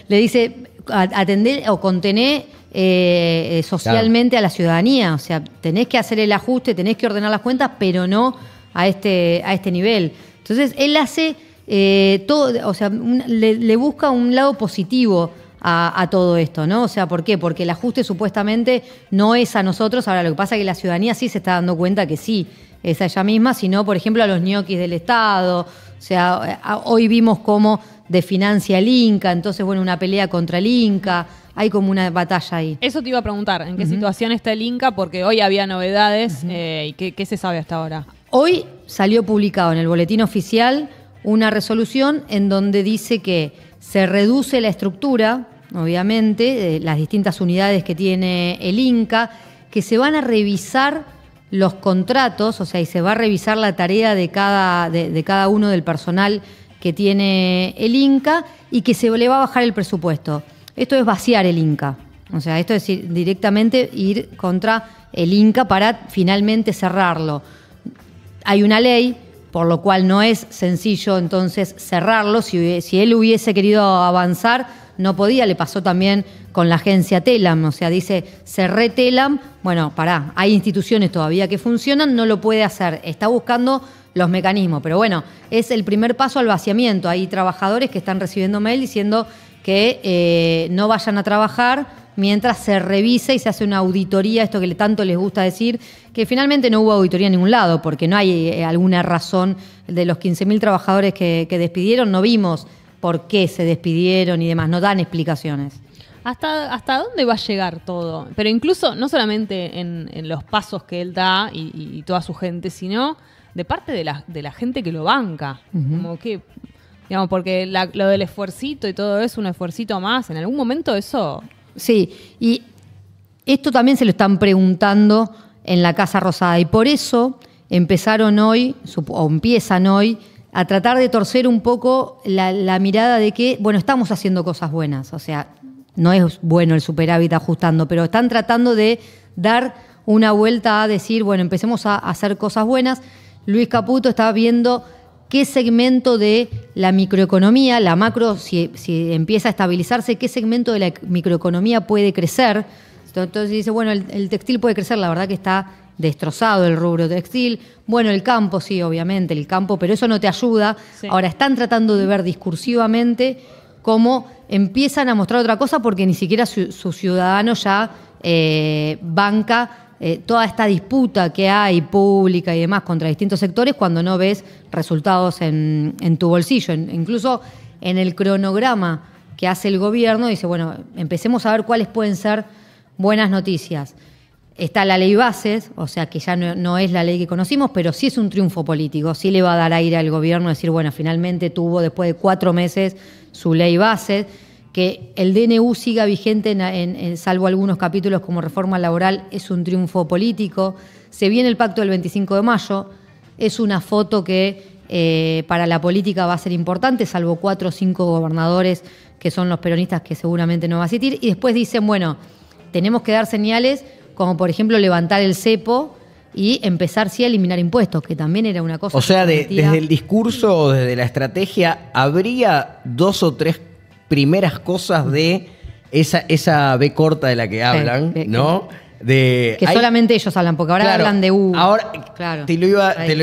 le dice, atender o contener eh, eh, socialmente a la ciudadanía. O sea, tenés que hacer el ajuste, tenés que ordenar las cuentas, pero no a este, a este nivel. Entonces, él hace eh, todo, o sea, le busca un lado positivo a, todo esto, ¿no? O sea, ¿por qué? Porque el ajuste supuestamente no es a nosotros. Ahora, lo que pasa es que la ciudadanía sí se está dando cuenta que sí es a ella misma, sino, por ejemplo, a los ñoquis del Estado. O sea, hoy vimos cómo desfinancia el Inca, entonces, bueno, una pelea contra el Inca hay como una batalla ahí. Eso te iba a preguntar, ¿en qué situación está el Inca? Porque hoy había novedades eh, y qué, se sabe hasta ahora. Hoy salió publicado en el boletín oficial una resolución en donde dice que se reduce la estructura obviamente, las distintas unidades que tiene el Inca, que se van a revisar los contratos, o sea, y se va a revisar la tarea de cada, uno del personal que tiene el Inca y que se le va a bajar el presupuesto. Esto es vaciar el Inca. O sea, esto es directamente ir contra el Inca para finalmente cerrarlo. Hay una ley, por lo cual no es sencillo entonces cerrarlo. si él hubiese querido avanzar, no podía, le pasó también con la agencia Telam, o sea, dice, cerré Telam, bueno, pará, hay instituciones todavía que funcionan, no lo puede hacer, está buscando los mecanismos, pero bueno, es el primer paso al vaciamiento, hay trabajadores que están recibiendo mail diciendo que eh, no vayan a trabajar mientras se revisa y se hace una auditoría, esto que tanto les gusta decir, que finalmente no hubo auditoría en ningún lado, porque no hay eh, alguna razón de los 15.000 trabajadores que despidieron, no vimos por qué se despidieron y demás, no dan explicaciones. ¿Hasta, ¿Hasta dónde va a llegar todo? Pero incluso, no solamente en, los pasos que él da y, toda su gente, sino de parte de la, de la gente que lo banca. Como que, digamos, porque lo del esfuercito y todo eso, un esfuercito más, en algún momento eso... Sí, y esto también se lo están preguntando en la Casa Rosada y por eso empezaron hoy, o empiezan hoy, a tratar de torcer un poco la, mirada de que, bueno, estamos haciendo cosas buenas, o sea, no es bueno el superávit ajustando, pero están tratando de dar una vuelta a decir, bueno, empecemos a, hacer cosas buenas. Luis Caputo está viendo qué segmento de la microeconomía, la macro, si, empieza a estabilizarse, qué segmento de la microeconomía puede crecer. Entonces dice, bueno, el textil puede crecer, la verdad que está destrozado el rubro textil. Bueno, el campo, sí, obviamente, el campo, pero eso no te ayuda. Ahora están tratando de ver discursivamente cómo empiezan a mostrar otra cosa porque ni siquiera su, ciudadano ya eh, banca eh, toda esta disputa que hay pública y demás contra distintos sectores cuando no ves resultados en, tu bolsillo. incluso en el cronograma que hace el gobierno dice, bueno, empecemos a ver cuáles pueden ser buenas noticias. Está la ley bases, o sea que ya no, es la ley que conocimos, pero sí es un triunfo político, sí le va a dar aire al gobierno decir, bueno, finalmente tuvo después de cuatro meses su ley bases, que el DNU siga vigente en, salvo algunos capítulos como reforma laboral, es un triunfo político. Se viene el pacto del 25 de mayo, es una foto que eh, para la política va a ser importante, salvo cuatro o cinco gobernadores que son los peronistas que seguramente no va a asistir, y después dicen, bueno, tenemos que dar señales como por ejemplo levantar el cepo y empezar sí a eliminar impuestos, que también era una cosa. O sea, desde el discurso o desde la estrategia, habría dos o tres primeras cosas de esa, esa B corta de la que hablan, ¿no? De, que solamente ellos hablan, porque ahora hablan de U. Ahora claro, te, lo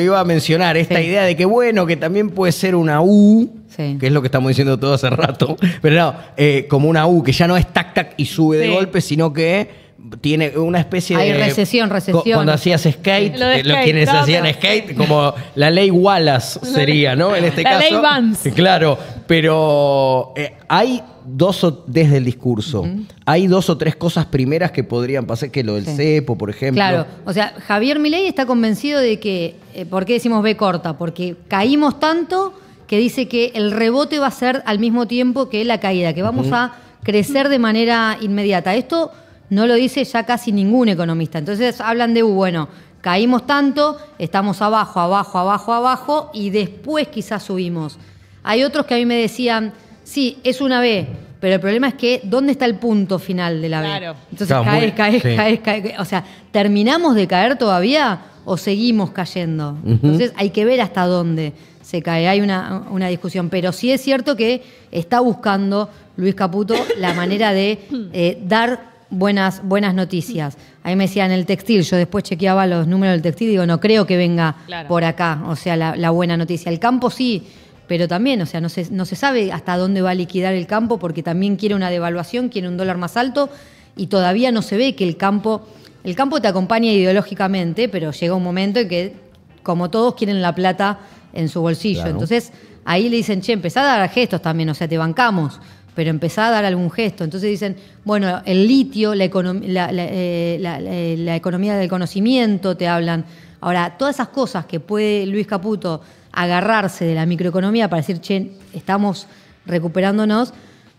iba, a mencionar, esta idea de que bueno, que también puede ser una U, que es lo que estamos diciendo todo hace rato, pero no, eh, como una U, que ya no es tac-tac y sube de golpe, sino que tiene una especie Hay de. recesión, recesión. Cuando hacías skate, los quienes hacían skate, como la ley Wallace sería, ¿no? En este caso. La ley Vance. Claro, pero eh, hay dos o, desde el discurso, hay dos o tres cosas primeras que podrían pasar, que lo del cepo, por ejemplo. Claro, o sea, Javier Milei está convencido de que, eh, ¿por qué decimos B corta? Porque caímos tanto que dice que el rebote va a ser al mismo tiempo que la caída, que vamos a crecer de manera inmediata. Esto no lo dice ya casi ningún economista. Entonces hablan de, uh, bueno, caímos tanto, estamos abajo, abajo, abajo, abajo y después quizás subimos. Hay otros que a mí me decían, sí, es una B, pero el problema es que ¿dónde está el punto final de la B? Entonces cae, caes, caes, O sea, ¿terminamos de caer todavía o seguimos cayendo? Entonces hay que ver hasta dónde se cae. Hay una, una, discusión, pero sí es cierto que está buscando Luis Caputo la manera de eh, dar buenas, buenas noticias. Ahí me decían el textil, yo después chequeaba los números del textil y digo, no creo que venga por acá, o sea, la, buena noticia. El campo sí, pero también, o sea, no se, no se sabe hasta dónde va a liquidar el campo porque también quiere una devaluación, quiere un dólar más alto y todavía no se ve que el campo, el campo te acompaña ideológicamente, pero llega un momento en que, como todos, quieren la plata en su bolsillo. Entonces, ahí le dicen, che, empezá a dar gestos también, o sea, te bancamos pero empezá a dar algún gesto. Entonces dicen, bueno, el litio, la, eh, eh, la, economía del conocimiento, te hablan. Ahora, todas esas cosas que puede Luis Caputo agarrarse de la microeconomía para decir, che, estamos recuperándonos,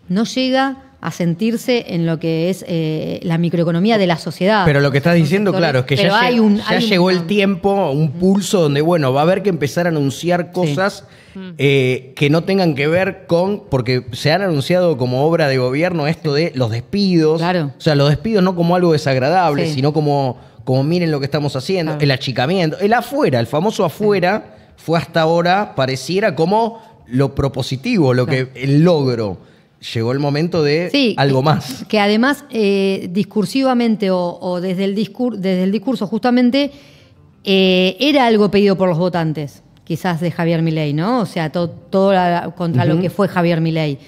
no llega a sentirse en lo que es eh, la microeconomía de la sociedad. Pero lo que estás diciendo, claro, es que ya, llegó el tiempo, un pulso donde, bueno, va a haber que empezar a anunciar cosas eh, que no tengan que ver con, porque se han anunciado como obra de gobierno esto de los despidos. Claro. O sea, los despidos no como algo desagradable, sino como, como miren lo que estamos haciendo, el achicamiento, el afuera, el famoso afuera fue hasta ahora, pareciera como lo propositivo, lo que el logro llegó el momento de algo más. Que además, eh, discursivamente o, desde, el desde el discurso, justamente, eh, era algo pedido por los votantes, quizás de Javier Milei, ¿no? O sea, todo contra lo que fue Javier Milei.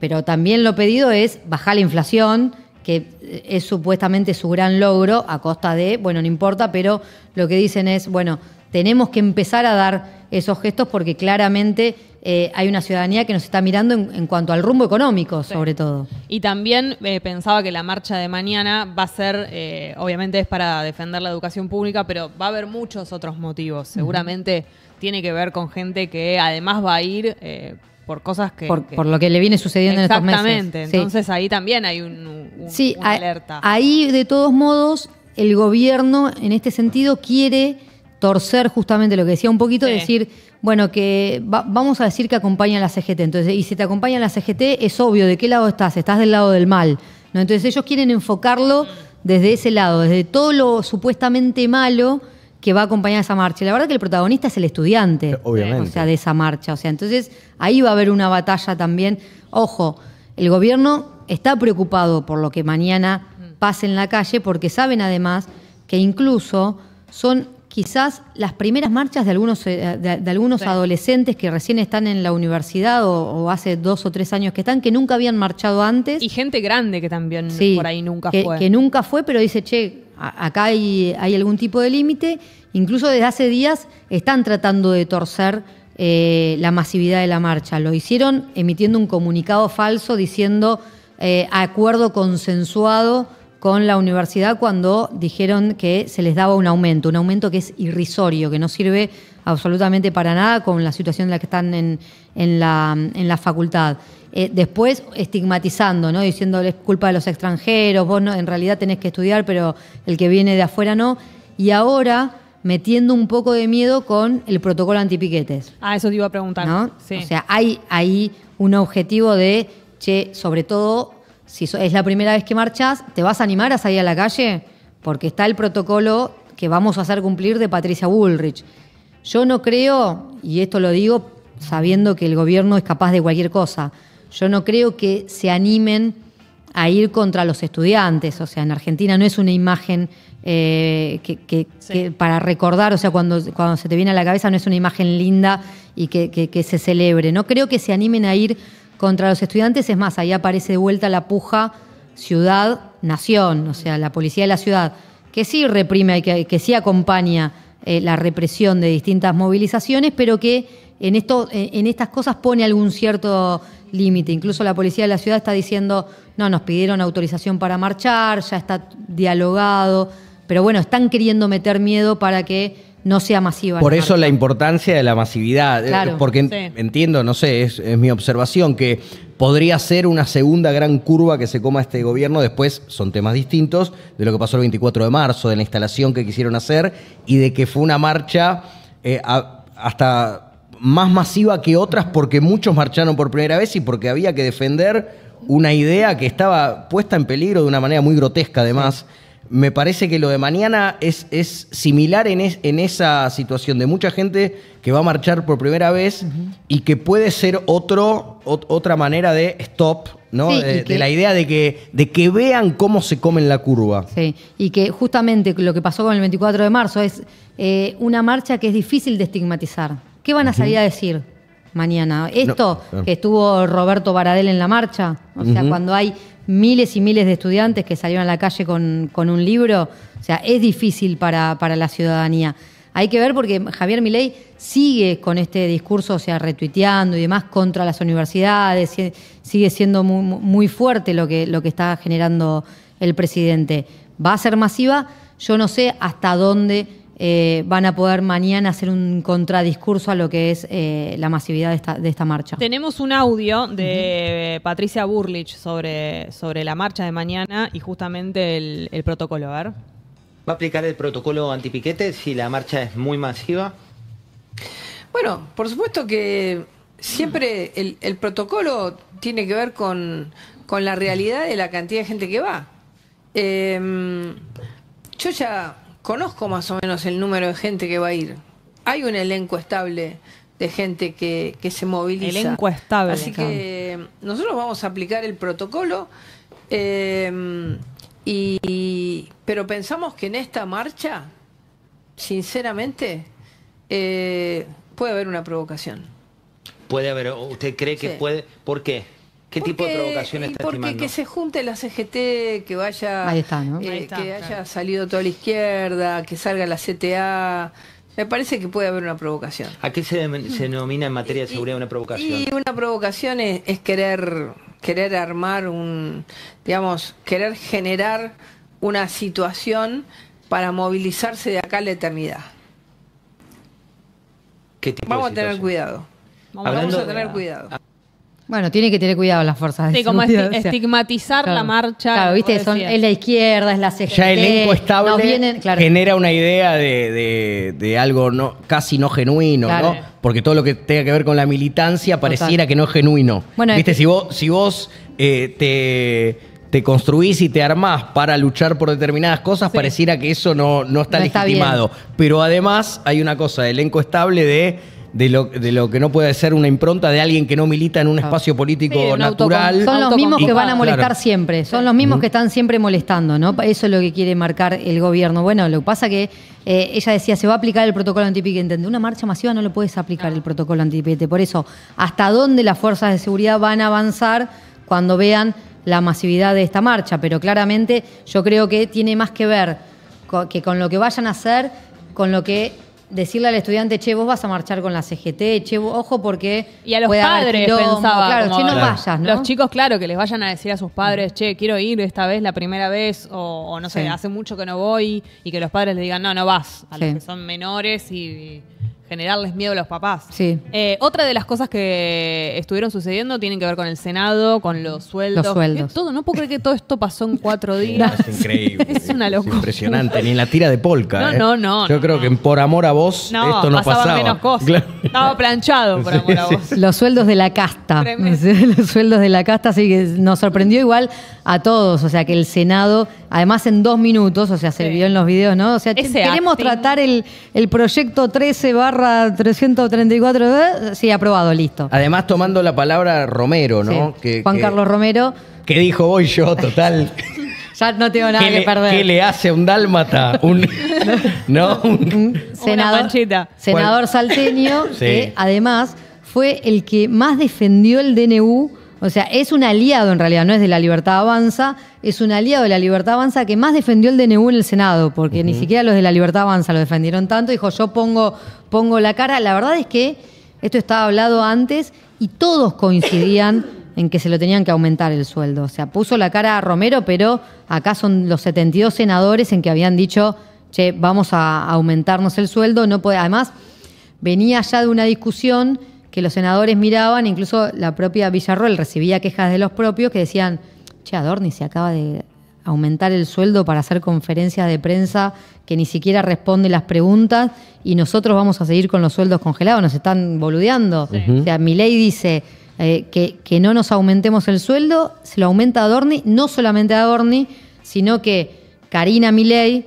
Pero también lo pedido es bajar la inflación, que eh, es supuestamente su gran logro, a costa de, bueno, no importa, pero lo que dicen es, bueno, tenemos que empezar a dar esos gestos porque claramente eh, hay una ciudadanía que nos está mirando en, cuanto al rumbo económico, sobre todo. Y también eh, pensaba que la marcha de mañana va a ser, eh, obviamente es para defender la educación pública, pero va a haber muchos otros motivos. Seguramente tiene que ver con gente que además va a ir por cosas que por, lo que le viene sucediendo en estos meses. Exactamente, entonces ahí también hay un, sí, alerta. Ahí, de todos modos, el gobierno en este sentido quiere torcer justamente lo que decía un poquito, decir, bueno, que vamos a decir que acompaña a la CGT. Entonces, y si te acompaña la CGT, es obvio de qué lado estás, estás del lado del mal. ¿no? Entonces ellos quieren enfocarlo desde ese lado, desde todo lo supuestamente malo que va a acompañar esa marcha. la verdad que el protagonista es el estudiante, eh, o sea, de esa marcha. O sea, entonces ahí va a haber una batalla también. Ojo, el gobierno está preocupado por lo que mañana mm. pase en la calle, porque saben además que incluso son quizás las primeras marchas de algunos, eh, de, algunos adolescentes que recién están en la universidad o, hace dos o tres años que están, que nunca habían marchado antes. Y gente grande que también por ahí nunca fue. Que nunca fue, pero dice, che, acá hay, algún tipo de límite. Incluso desde hace días están tratando de torcer eh, la masividad de la marcha. Lo hicieron emitiendo un comunicado falso diciendo eh, acuerdo consensuado con la universidad cuando dijeron que se les daba un aumento, un aumento que es irrisorio, que no sirve absolutamente para nada con la situación en la que están en, la, facultad. Eh, después estigmatizando, ¿no? diciendo es culpa de los extranjeros, vos en realidad tenés que estudiar, pero el que viene de afuera no. Y ahora metiendo un poco de miedo con el protocolo antipiquetes. Ah, eso te iba a preguntar. O sea, hay ahí un objetivo de, che, sobre todo si es la primera vez que marchas, ¿te vas a animar a salir a la calle? Porque está el protocolo que vamos a hacer cumplir de Patricia Bullrich. Yo no creo, y esto lo digo sabiendo que el gobierno es capaz de cualquier cosa, yo no creo que se animen a ir contra los estudiantes. O sea, en Argentina no es una imagen eh, que, para recordar, o sea, cuando, cuando se te viene a la cabeza no es una imagen linda y que se celebre. No creo que se animen a ir contra los estudiantes. Es más, ahí aparece de vuelta la puja ciudad-nación, o sea, la policía de la ciudad, que sí reprime y que, sí acompaña eh, la represión de distintas movilizaciones, pero que en, esto, en estas cosas pone algún cierto límite. Incluso la policía de la ciudad está diciendo, no, nos pidieron autorización para marchar, ya está dialogado, pero bueno, están queriendo meter miedo para que no sea masiva. Por eso la importancia de la masividad, eh, porque entiendo, no sé, es, mi observación, que podría ser una segunda gran curva que se coma este gobierno, después son temas distintos de lo que pasó el 24 de marzo, de la instalación que quisieron hacer y de que fue una marcha eh, hasta más masiva que otras porque muchos marcharon por primera vez y porque había que defender una idea que estaba puesta en peligro de una manera muy grotesca además me parece que lo de mañana es, es similar en, en, esa situación de mucha gente que va a marchar por primera vez y que puede ser otro, otra manera de stop, ¿no? de, la idea de que, de que vean cómo se comen la curva. Sí, y que justamente lo que pasó con el 24 de marzo es eh, una marcha que es difícil de estigmatizar. ¿Qué van a salir a decir? mañana. Esto que estuvo Roberto Baradel en la marcha, o sea, cuando hay miles y miles de estudiantes que salieron a la calle con, un libro. O sea, es difícil para, la ciudadanía. Hay que ver porque Javier Milei sigue con este discurso, o sea, retuiteando y demás contra las universidades, sigue siendo muy, fuerte lo que, lo que está generando el presidente. ¿Va a ser masiva? Yo no sé hasta dónde eh, van a poder mañana hacer un contradiscurso a lo que es eh, la masividad de esta, marcha. Tenemos un audio de Patricia Burlich sobre, sobre la marcha de mañana y justamente el, protocolo. A ver. ¿Va a aplicar el protocolo antipiquete si la marcha es muy masiva? Bueno, por supuesto que siempre el, protocolo tiene que ver con, la realidad de la cantidad de gente que va. Em, yo ya conozco más o menos el número de gente que va a ir. Hay un elenco estable de gente que, que se moviliza. Elenco estable. Así que nosotros vamos a aplicar el protocolo. Eh, y, pero pensamos que en esta marcha, sinceramente, eh, puede haber una provocación. Puede haber, ¿usted cree que puede? ¿Por qué? ¿Qué tipo de provocación está porque que se junte la CGT, que vaya, eh, que haya salido toda la izquierda, que salga la CTA. Me parece que puede haber una provocación. ¿A qué se, mm. denomina en materia de seguridad una provocación? Y una provocación es, querer, querer armar un, digamos, querer generar una situación para movilizarse de acá a la eternidad. ¿Qué Vamos a tener cuidado. vamos a tener cuidado. Bueno, tiene que tener cuidado las fuerzas de Sí, como estigmatizar la marcha. Claro, viste, es la izquierda, es la CGT. Ya elenco estable genera una idea de, algo casi no genuino, ¿no? Porque todo lo que tenga que ver con la militancia pareciera que no es genuino. Viste, si vos, si vos eh, te, construís y te armás para luchar por determinadas cosas, pareciera que eso no, no está legitimado. Pero además hay una cosa elenco estable de de lo, que no puede ser una impronta de alguien que no milita en un ah. espacio político natural. Son los mismos que van a ah, molestar siempre, son los mismos que están siempre molestando, ¿no? Eso es lo que quiere marcar el gobierno. Bueno, lo que pasa que eh, ella decía, se va a aplicar el protocolo antipiquete. De una marcha masiva no lo puedes aplicar el protocolo antipiquete. Por eso, ¿hasta dónde las fuerzas de seguridad van a avanzar cuando vean la masividad de esta marcha? Pero claramente yo creo que tiene más que ver que con lo que vayan a hacer, con lo que decirle al estudiante, che, vos vas a marchar con la CGT, che, ojo porque. Y a los padres Claro, no ¿no? Los chicos, claro, que les vayan a decir a sus padres, che, quiero ir esta vez, la primera vez, o, no sé, hace mucho que no voy, y que los padres le digan, no, no vas, a los que son menores y generarles miedo a los papás. Sí. Eh, otra de las cosas que estuvieron sucediendo tienen que ver con el Senado, con los sueldos. Los sueldos. Todo, no puedo creer que todo esto pasó en cuatro días. es increíble. es una locura. impresionante, ni en la tira de polca. No, ¿eh? no, no. Yo creo que por amor a vos esto no pasaba. menos cosas. Estaba planchado por amor a vos. Los sueldos de la casta. Los sueldos de la casta, así que nos sorprendió igual a todos. O sea, que el Senado, además en dos minutos, o sea, se vio en los videos, ¿no? O sea, queremos tratar el, proyecto 13 barra 334, ¿eh? sí, aprobado, listo. Además, tomando la palabra Romero, ¿no? Que, Juan Carlos Romero. Que dijo, hoy yo, total. ya no tengo nada que perder. ¿Qué le hace un dálmata? Un, ¿no? un senador, senador salteño, que además fue el que más defendió el DNU o sea, es un aliado en realidad, no es de la Libertad Avanza, es un aliado de la Libertad Avanza que más defendió el DNU en el Senado, porque ni siquiera los de la Libertad Avanza lo defendieron tanto. Dijo, yo pongo, pongo la cara. La verdad es que esto estaba hablado antes y todos coincidían en que se lo tenían que aumentar el sueldo. O sea, puso la cara a Romero, pero acá son los 72 senadores en que habían dicho, che, vamos a aumentarnos el sueldo. No puede... Además, venía ya de una discusión que los senadores miraban, incluso la propia Villarroel recibía quejas de los propios que decían, che, Adorni se acaba de aumentar el sueldo para hacer conferencias de prensa que ni siquiera responde las preguntas y nosotros vamos a seguir con los sueldos congelados, nos están boludeando. O sea, mi ley dice eh, que, que, no nos aumentemos el sueldo, se lo aumenta a Adorni, no solamente a Adorni, sino que Karina Milei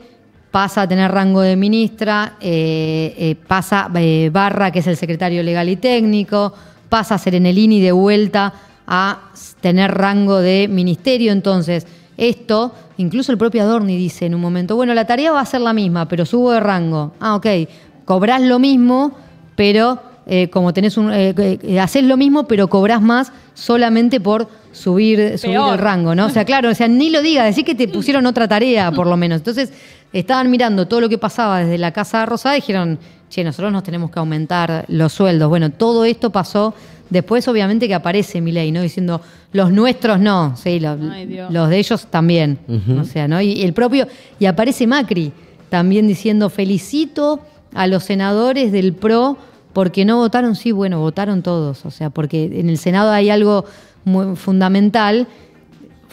pasa a tener rango de ministra, eh, eh, pasa eh, Barra, que es el secretario legal y técnico, pasa a Serenelini de vuelta a tener rango de ministerio. Entonces, esto, incluso el propio Adorni dice en un momento, bueno, la tarea va a ser la misma, pero subo de rango. Ah, ok, cobrás lo mismo, pero como tenés un. Hacés haces lo mismo, pero cobrás más solamente por subir, el rango, ¿no? O sea, claro, o sea, ni lo diga, decir que te pusieron otra tarea, por lo menos. Entonces, estaban mirando todo lo que pasaba desde la Casa de Rosada y dijeron, che, nosotros nos tenemos que aumentar los sueldos. Bueno, todo esto pasó después, obviamente, que aparece Milei, ¿no? Diciendo, los nuestros no, sí, los, de ellos también. O sea, ¿no? Y el propio, y aparece Macri también diciendo, felicito a los senadores del PRO porque no votaron, sí, bueno, votaron todos. O sea, porque en el Senado hay algo muy fundamental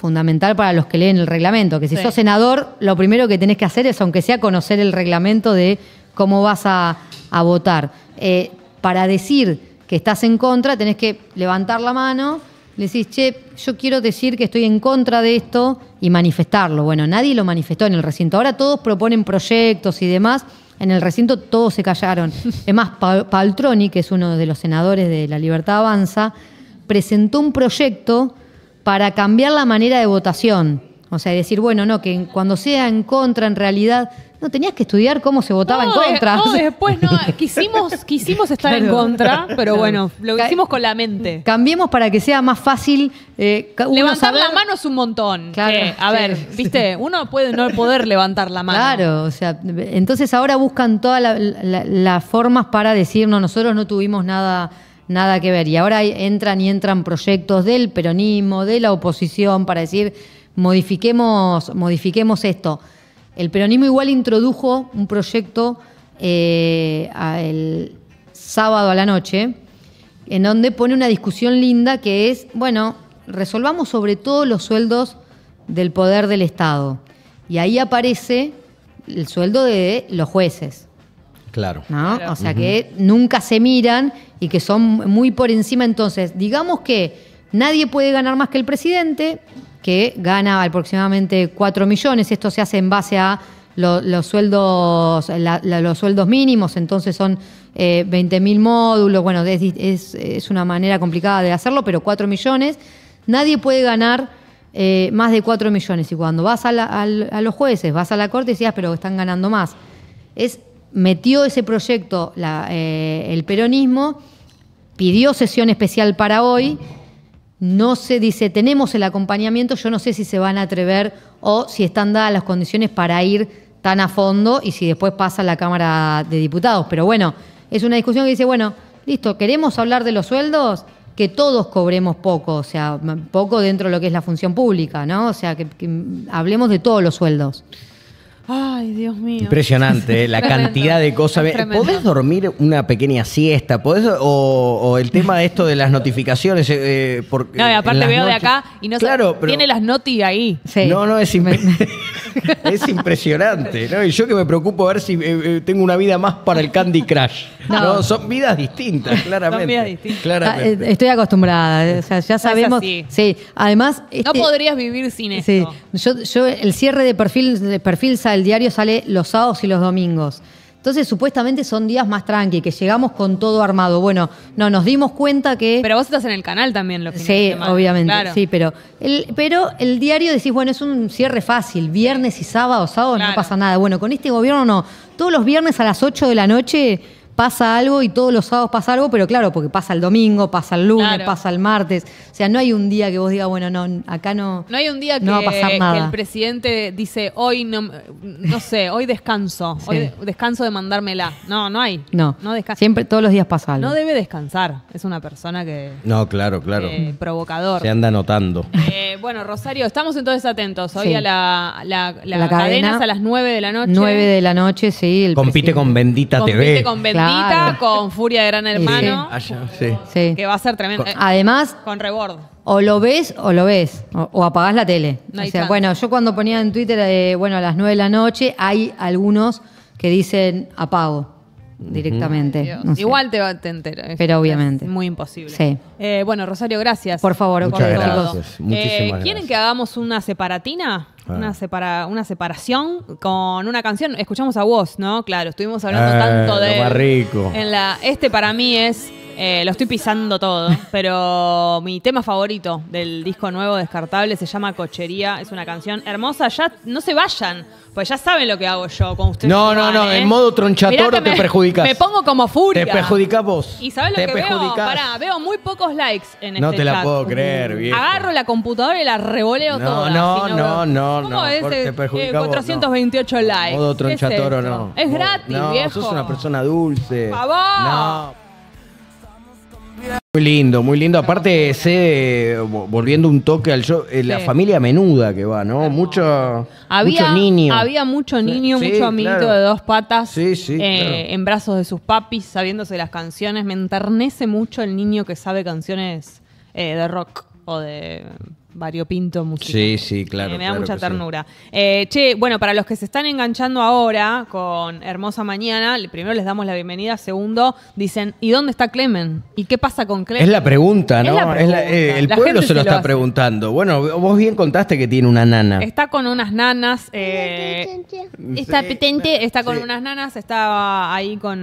fundamental para los que leen el reglamento, que si sos senador, lo primero que tenés que hacer es, aunque sea conocer el reglamento de cómo vas a, votar. Eh, para decir que estás en contra, tenés que levantar la mano, le decís, che, yo quiero decir que estoy en contra de esto y manifestarlo. Bueno, nadie lo manifestó en el recinto. Ahora todos proponen proyectos y demás. En el recinto todos se callaron. Es más, Paltroni, que es uno de los senadores de la Libertad Avanza, presentó un proyecto para cambiar la manera de votación. O sea, decir, bueno, no, que cuando sea en contra, en realidad, no tenías que estudiar cómo se votaba en contra. no, después no, quisimos, quisimos estar en contra, pero bueno, lo hicimos con la mente. Cambiemos para que sea más fácil. Eh, levantar la mano es un montón. a ver, viste, uno puede no poder levantar la mano. Claro, o sea, entonces ahora buscan todas las formas para decir, no, nosotros no tuvimos nada nada que ver. Y ahora entran y entran proyectos del peronismo, de la oposición, para decir, modifiquemos, modifiquemos esto. El peronismo igual introdujo un proyecto eh, el sábado a la noche, en donde pone una discusión linda que es, bueno, resolvamos sobre todo los sueldos del poder del Estado. Y ahí aparece el sueldo de los jueces. Claro. ¿no? O sea que nunca se miran y que son muy por encima. Entonces, digamos que nadie puede ganar más que el presidente, que gana aproximadamente 4 millones. Esto se hace en base a los, sueldos, los sueldos mínimos, entonces son eh, 20.000 módulos. Bueno, es, es, una manera complicada de hacerlo, pero 4 millones. Nadie puede ganar eh, más de 4 millones. Y cuando vas a, los jueces, vas a la corte y decías, ah, pero están ganando más. Es metió ese proyecto eh, el peronismo, pidió sesión especial para hoy, no se dice, tenemos el acompañamiento, yo no sé si se van a atrever o si están dadas las condiciones para ir tan a fondo y si después pasa a la Cámara de Diputados. Pero bueno, es una discusión que dice, bueno, listo, queremos hablar de los sueldos, que todos cobremos poco, o sea, poco dentro de lo que es la función pública, ¿no? O sea, que hablemos de todos los sueldos. Ay, Dios mío. Impresionante, ¿eh? la cantidad de cosas. ¿Podés dormir una pequeña siesta? ¿Podés, o, el tema de esto de las notificaciones. Eh, eh, porque no, aparte veo de acá y no se... tiene las noti ahí. No, no, es... es impresionante, ¿no? Y yo que me preocupo a ver si eh, eh, tengo una vida más para el Candy Crush. No, son vidas distintas, ah, eh, claramente. estoy acostumbrada, ya sabemos. Sí, además. no este podrías vivir sin eso. Yo, yo, el cierre de perfil, de perfil sale, el diario sale los sábados y los domingos. Entonces, supuestamente son días más tranqui, que llegamos con todo armado. Bueno, no, nos dimos cuenta que. Pero vos estás en el canal también, lo que Sí, obviamente. Sí, pero el, pero el diario decís, bueno, es un cierre fácil. Viernes y sábado, sábado no pasa nada. Bueno, con este gobierno no. Todos los viernes a las 8 de la noche pasa algo y todos los sábados pasa algo, pero claro, porque pasa el domingo, pasa el lunes, pasa el martes. O sea, no hay un día que vos digas, bueno, no, acá no. No hay un día que, que, el presidente dice, hoy no, no sé, hoy descanso, hoy descanso de mandármela. No, no hay. No, no descanso. Siempre, todos los días pasa algo. No debe descansar. Es una persona que. No, claro, claro. Eh, provocador. Se anda notando. Eh, bueno, Rosario, estamos entonces atentos. Hoy a la, la, cadena, es a las nueve de la noche. Nueve de la noche, sí. Compite con Bendita TV. Compite con Bendita con Furia de Gran Hermano, que va a ser tremendo. Eh, además, con Rebord. o lo ves o lo ves, o, apagas apagás la tele. bueno, yo cuando ponía en Twitter, eh, bueno, a las 9 de la noche, hay algunos que dicen apago directamente. Igual te, va- te enteras. Pero obviamente. Es muy imposible. Sí. Eh, bueno, Rosario, gracias. Por favor, Muchas gracias, Eh, ¿Quieren que hagamos una separatina? Ah. Una, separa- una separación con una canción. Escuchamos a vos, ¿no? Claro, estuvimos hablando ah, tanto de. rico. En la, este para mí es eh, lo estoy pisando todo, pero mi tema favorito del disco nuevo descartable se llama Cochería. Es una canción hermosa. Ya no se vayan, pues ya saben lo que hago yo con ustedes. No, no, no. ¿eh? En modo tronchatoro te perjudicas. Me pongo como furia. Te perjudicas vos. Y sabes lo que veo. Pará, veo muy pocos likes en este este No te la puedo creer, bien. Mm. Agarro la computadora y la revoleo no, No, no, no, no. ¿Cómo no, es? Eh, te 428 likes? likes. Modo tronchatoro, no. Es gratis, no, viejo. Sos una persona dulce. Por favor. No. Muy lindo, muy lindo. Aparte, sé, volviendo un toque al show, eh, la familia menuda que va, ¿no? Mucho, Había niño. Había mucho niño, mucho amiguito de dos patas eh, en brazos de sus papis, sabiéndose las canciones. Me enternece mucho el niño que sabe canciones eh, de rock o de variopinto musical. Sí, sí, claro. Que eh, me da mucha ternura. Eh, che, bueno, para los que se están enganchando ahora con Hermosa Mañana, primero les damos la bienvenida, segundo, dicen, ¿y dónde está Clemen? ¿Y qué pasa con Clemen? Es la pregunta, ¿no? Eh, el pueblo se lo, está preguntando. Bueno, vos bien contaste que tiene una nana. Está con unas nanas. está petente, está con unas nanas, estaba ahí con,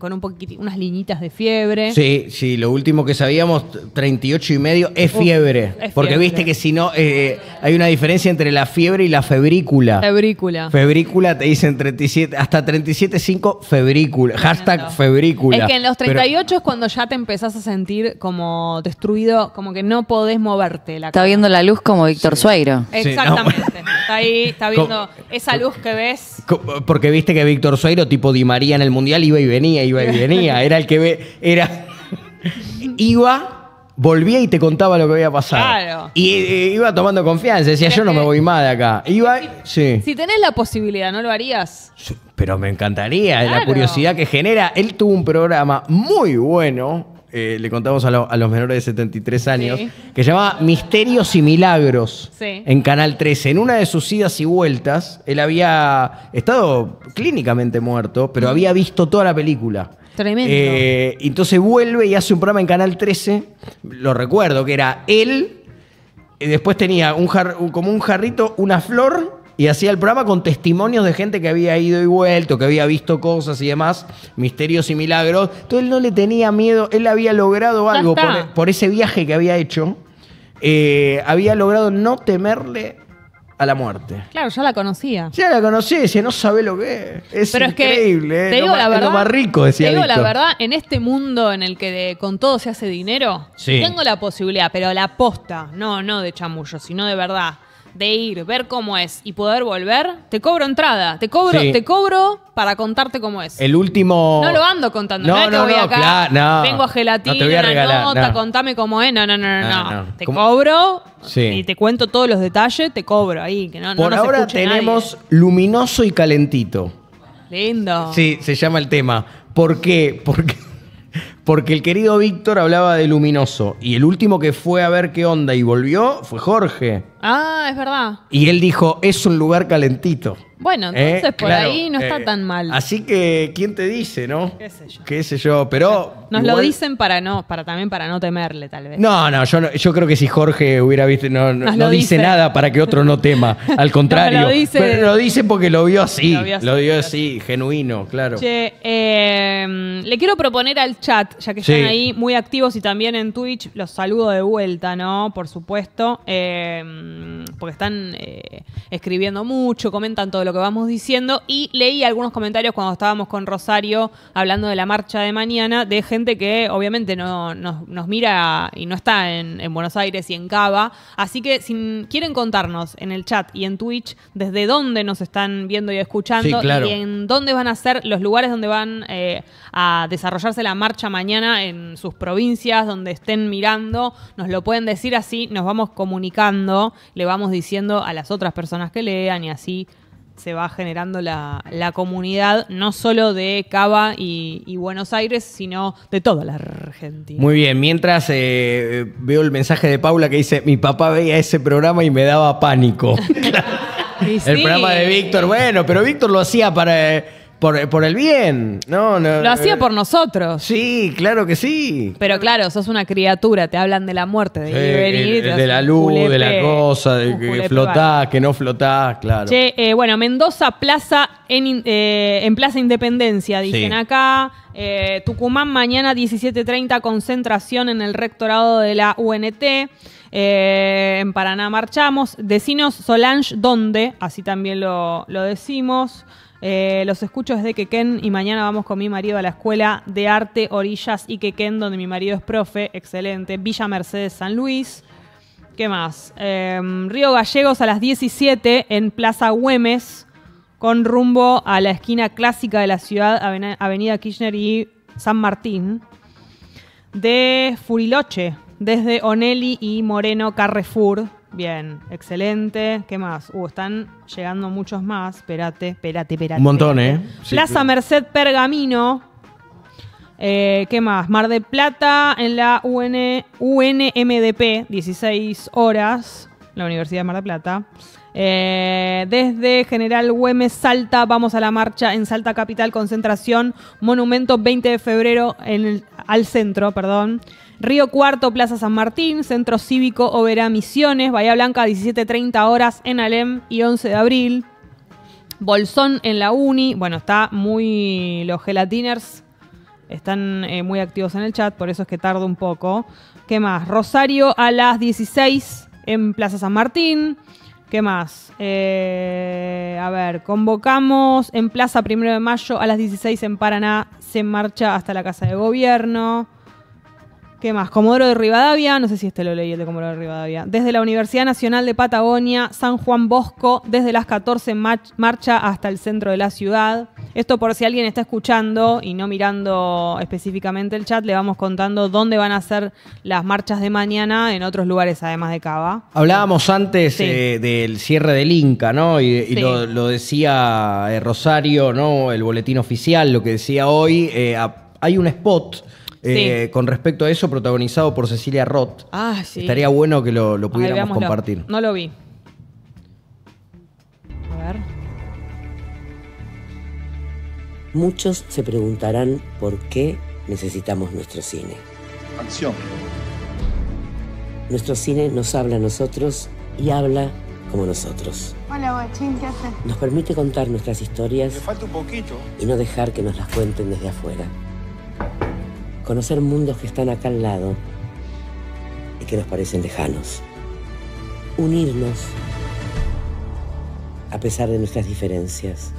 un poquito, unas liñitas de fiebre. Sí, sí, lo último que sabíamos, 38 y medio, es fiebre. porque viste que sino eh, hay una diferencia entre la fiebre y la febrícula. Febrícula. Febrícula te dicen 37, hasta 37.5 febrícula. Hashtag febrícula. Es que en los 38 es cuando ya te empezás a sentir como destruido, como que no podés moverte. está viendo la luz como Víctor Sueiro. Exactamente. Está ahí, está viendo esa luz que ves. Porque viste que Víctor Sueiro, tipo Di María en el Mundial, iba y venía, iba y venía. Era el que ve, era... iba volvía y te contaba lo que había pasado. Y, eh, iba tomando confianza, decía, yo no me voy más de acá. Iba, sí. Si tenés la posibilidad, ¿no lo harías? Pero me encantaría, la curiosidad que genera. Él tuvo un programa muy bueno, eh, le contamos a, los menores de 73 años, que se llamaba Misterios y Milagros en Canal 13. En una de sus idas y vueltas, él había estado clínicamente muerto, pero mm. había visto toda la película. Tremendo. Eh, entonces vuelve y hace un programa en Canal 13, lo recuerdo, que era él, después tenía un como un jarrito, una flor y hacía el programa con testimonios de gente que había ido y vuelto, que había visto cosas y demás, misterios y milagros. Entonces él no le tenía miedo, él había logrado algo e, por, ese viaje que había hecho. Eh, había logrado no temerle la muerte. Claro, ya la conocía. Ya la conocí, decía, no sabe lo que es. Es increíble, ¿eh? digo la verdad, más rico, decía Te digo la verdad, en este mundo en el que con todo se hace dinero, tengo la posibilidad, pero la aposta no, no de chamullo, sino de verdad, de ir, ver cómo es y poder volver, te cobro entrada, te cobro, te cobro para contarte cómo es. El último. No lo ando contando, no, No, no, voy no, acá, no. vengo a gelatina, No te voy a regalar, contame cómo es, no, no, no, no, no. te cobro Sí. y te cuento todos los detalles, te cobro ahí, que no, no Por ahora tenemos ¿eh? luminoso y calentito. Lindo. Sí, se llama el tema. ¿Por qué? Porque porque el querido Víctor hablaba de Luminoso. Y el último que fue a ver qué onda y volvió fue Jorge. Ah, es verdad. Y él dijo, es un lugar calentito. Bueno, eh, entonces por ahí no está eh, tan mal. Así que, ¿quién te dice, no? Qué sé yo. ¿Qué sé yo? Pero. Nos lo dicen para no, para también para no temerle, tal vez. No, no, yo, yo creo que si Jorge hubiera visto, no, no- dice nada para que otro no tema. Al contrario. dice. Pero lo dice porque lo vio así. Lo vio así, genuino, claro. Che, em, le quiero proponer al chat, ya que están ahí muy activos y también en Twitch, los saludo de vuelta, ¿no? Por supuesto, em, porque están eh, escribiendo mucho, comentan todo lo que vamos diciendo y leí algunos comentarios cuando estábamos con Rosario hablando de la marcha de mañana de gente que obviamente no, nos mira y no está en, Buenos Aires y en Cava. Así que si quieren contarnos en el chat y en Twitch desde dónde nos están viendo y escuchando y en dónde van a ser los lugares donde van eh, a desarrollarse la marcha mañana en sus provincias, donde estén mirando, nos lo pueden decir así, nos vamos comunicando, le vamos diciendo a las otras personas que lean y así se va generando la, comunidad, no solo de Cava y, Buenos Aires, sino de toda la Argentina. Muy bien, mientras eh, veo el mensaje de Paula que dice, mi papá veía ese programa y me daba pánico. el programa de Víctor, bueno, pero Víctor lo hacía para... Eh, por, el bien. No, Lo hacía por nosotros. Sí, claro que sí. Pero claro, sos una criatura, te hablan de la muerte, de, de la luz, de la cosa, de que flotás, que no flotás, claro. Che, eh, bueno, Mendoza Plaza en, eh, Plaza Independencia, dicen acá. Eh, Tucumán mañana 17.30 concentración en el rectorado de la UNT. en Paraná marchamos. Decinos Solange, ¿dónde? Así también lo, lo decimos. Eh, los escucho desde Quequén y mañana vamos con mi marido a la Escuela de Arte Orillas y Quequén, donde mi marido es profe, excelente. Villa Mercedes San Luis. ¿Qué más? Em, Río Gallegos a las 17 en Plaza Güemes, con rumbo a la esquina clásica de la ciudad, Avenida Kirchner y San Martín. De Furiloche, desde Onelli y Moreno Carrefour Bien, excelente. ¿Qué más? Uh, están llegando muchos más. Espérate, espérate, espérate. Un montón, ¿eh? Plaza Merced Pergamino. Eh, ¿Qué más? Mar de Plata en la UNMDP, 16 horas, la Universidad de Mar de Plata. Eh, desde General Güemes, Salta, vamos a la marcha en Salta Capital, concentración, monumento 20 de febrero en el, al centro, perdón. Río Cuarto, Plaza San Martín, Centro Cívico, Oberá, Misiones, Bahía Blanca, 17.30 horas en Alem y 11 de abril. Bolsón en la Uni, bueno, está muy... los gelatiners están eh, muy activos en el chat, por eso es que tarda un poco. ¿Qué más? Rosario a las 16 en Plaza San Martín. ¿Qué más? Eh, a ver, convocamos en Plaza Primero de Mayo a las 16 en Paraná. Se marcha hasta la Casa de Gobierno. ¿Qué más? Comodoro de Rivadavia, no sé si este lo leí, el de Comodoro de Rivadavia. Desde la Universidad Nacional de Patagonia, San Juan Bosco, desde las 14 marcha hasta el centro de la ciudad. Esto por si alguien está escuchando y no mirando específicamente el chat, le vamos contando dónde van a ser las marchas de mañana en otros lugares además de Cava. Hablábamos antes eh, del cierre del Inca, ¿no? Y, lo, decía eh, Rosario, ¿no? El boletín oficial, lo que decía hoy. Eh, hay un spot eh, con respecto a eso, protagonizado por Cecilia Roth. Ah, estaría bueno que lo, pudiéramos compartir. No lo vi. A ver. Muchos se preguntarán por qué necesitamos nuestro cine. Acción. Nuestro cine nos habla a nosotros y habla como nosotros. Hola, ¿qué Nos permite contar nuestras historias. Y no dejar que nos las cuenten desde afuera conocer mundos que están acá al lado y que nos parecen lejanos. Unirnos a pesar de nuestras diferencias.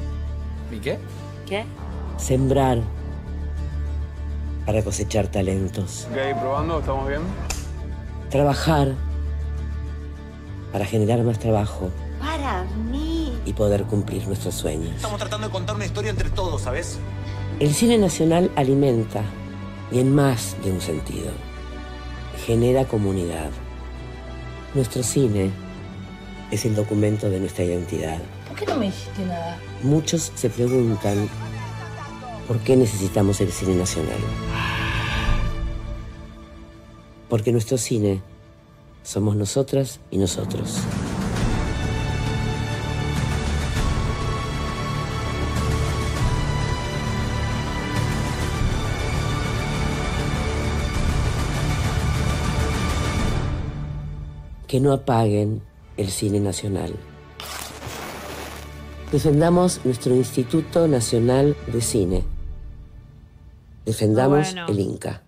¿Y qué? ¿Qué? Sembrar para cosechar talentos. Ok, probando, ¿estamos bien? Trabajar para generar más trabajo. Para mí. Y poder cumplir nuestros sueños. Estamos tratando de contar una historia entre todos, ¿sabes? El cine nacional alimenta y en más de un sentido. Genera comunidad. Nuestro cine es el documento de nuestra identidad. ¿Por qué no me dijiste nada? Muchos se preguntan por qué necesitamos el cine nacional. Porque nuestro cine somos nosotras y nosotros. que no apaguen el cine nacional. Defendamos nuestro Instituto Nacional de Cine. Defendamos el Inca.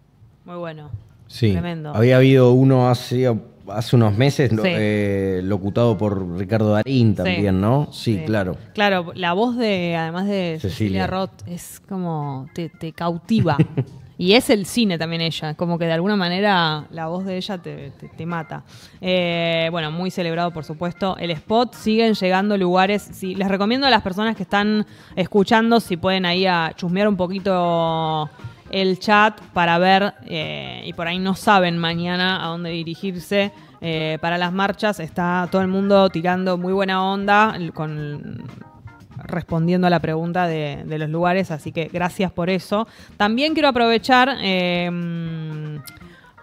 Muy bueno. Sí. Tremendo. Había habido uno hace, hace unos meses eh, locutado por Ricardo Darín también, ¿no? Sí, claro. Claro, la voz de, además de Cecilia, Roth, es como, te cautiva. Y es el cine también ella, como que de alguna manera la voz de ella te, mata. Eh, bueno, muy celebrado por supuesto. El spot, siguen llegando lugares. Sí, les recomiendo a las personas que están escuchando si pueden ahí a chusmear un poquito el chat para ver, eh, y por ahí no saben mañana a dónde dirigirse. Eh, para las marchas está todo el mundo tirando muy buena onda con respondiendo a la pregunta de, los lugares, así que gracias por eso. También quiero aprovechar... Eh,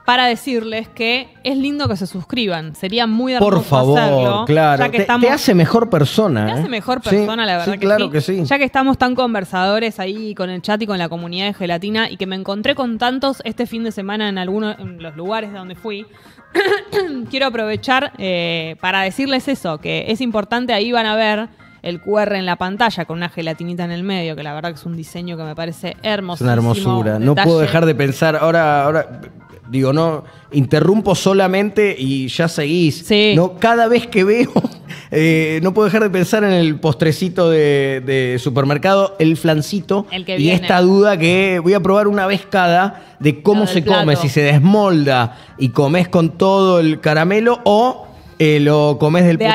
para decirles que es lindo que se suscriban. Sería muy hermoso Por favor, claro. que te, hace mejor persona. Te hace ¿eh? mejor persona, la verdad. claro que sí. Ya que estamos tan conversadores ahí con el chat y con la comunidad de gelatina y que me encontré con tantos este fin de semana en algunos en los lugares de donde fui, quiero aprovechar eh, para decirles eso, que es importante, ahí van a ver el QR en la pantalla con una gelatinita en el medio, que la verdad que es un diseño que me parece hermoso. Es una hermosura. No puedo dejar de pensar, ahora, ahora, digo, no, interrumpo solamente y ya seguís. Sí. No, cada vez que veo, eh, no puedo dejar de pensar en el postrecito de, supermercado, el flancito. y esta duda que voy a probar una vez cada de cómo se come, si se desmolda y comes con todo el caramelo o eh, lo comes del De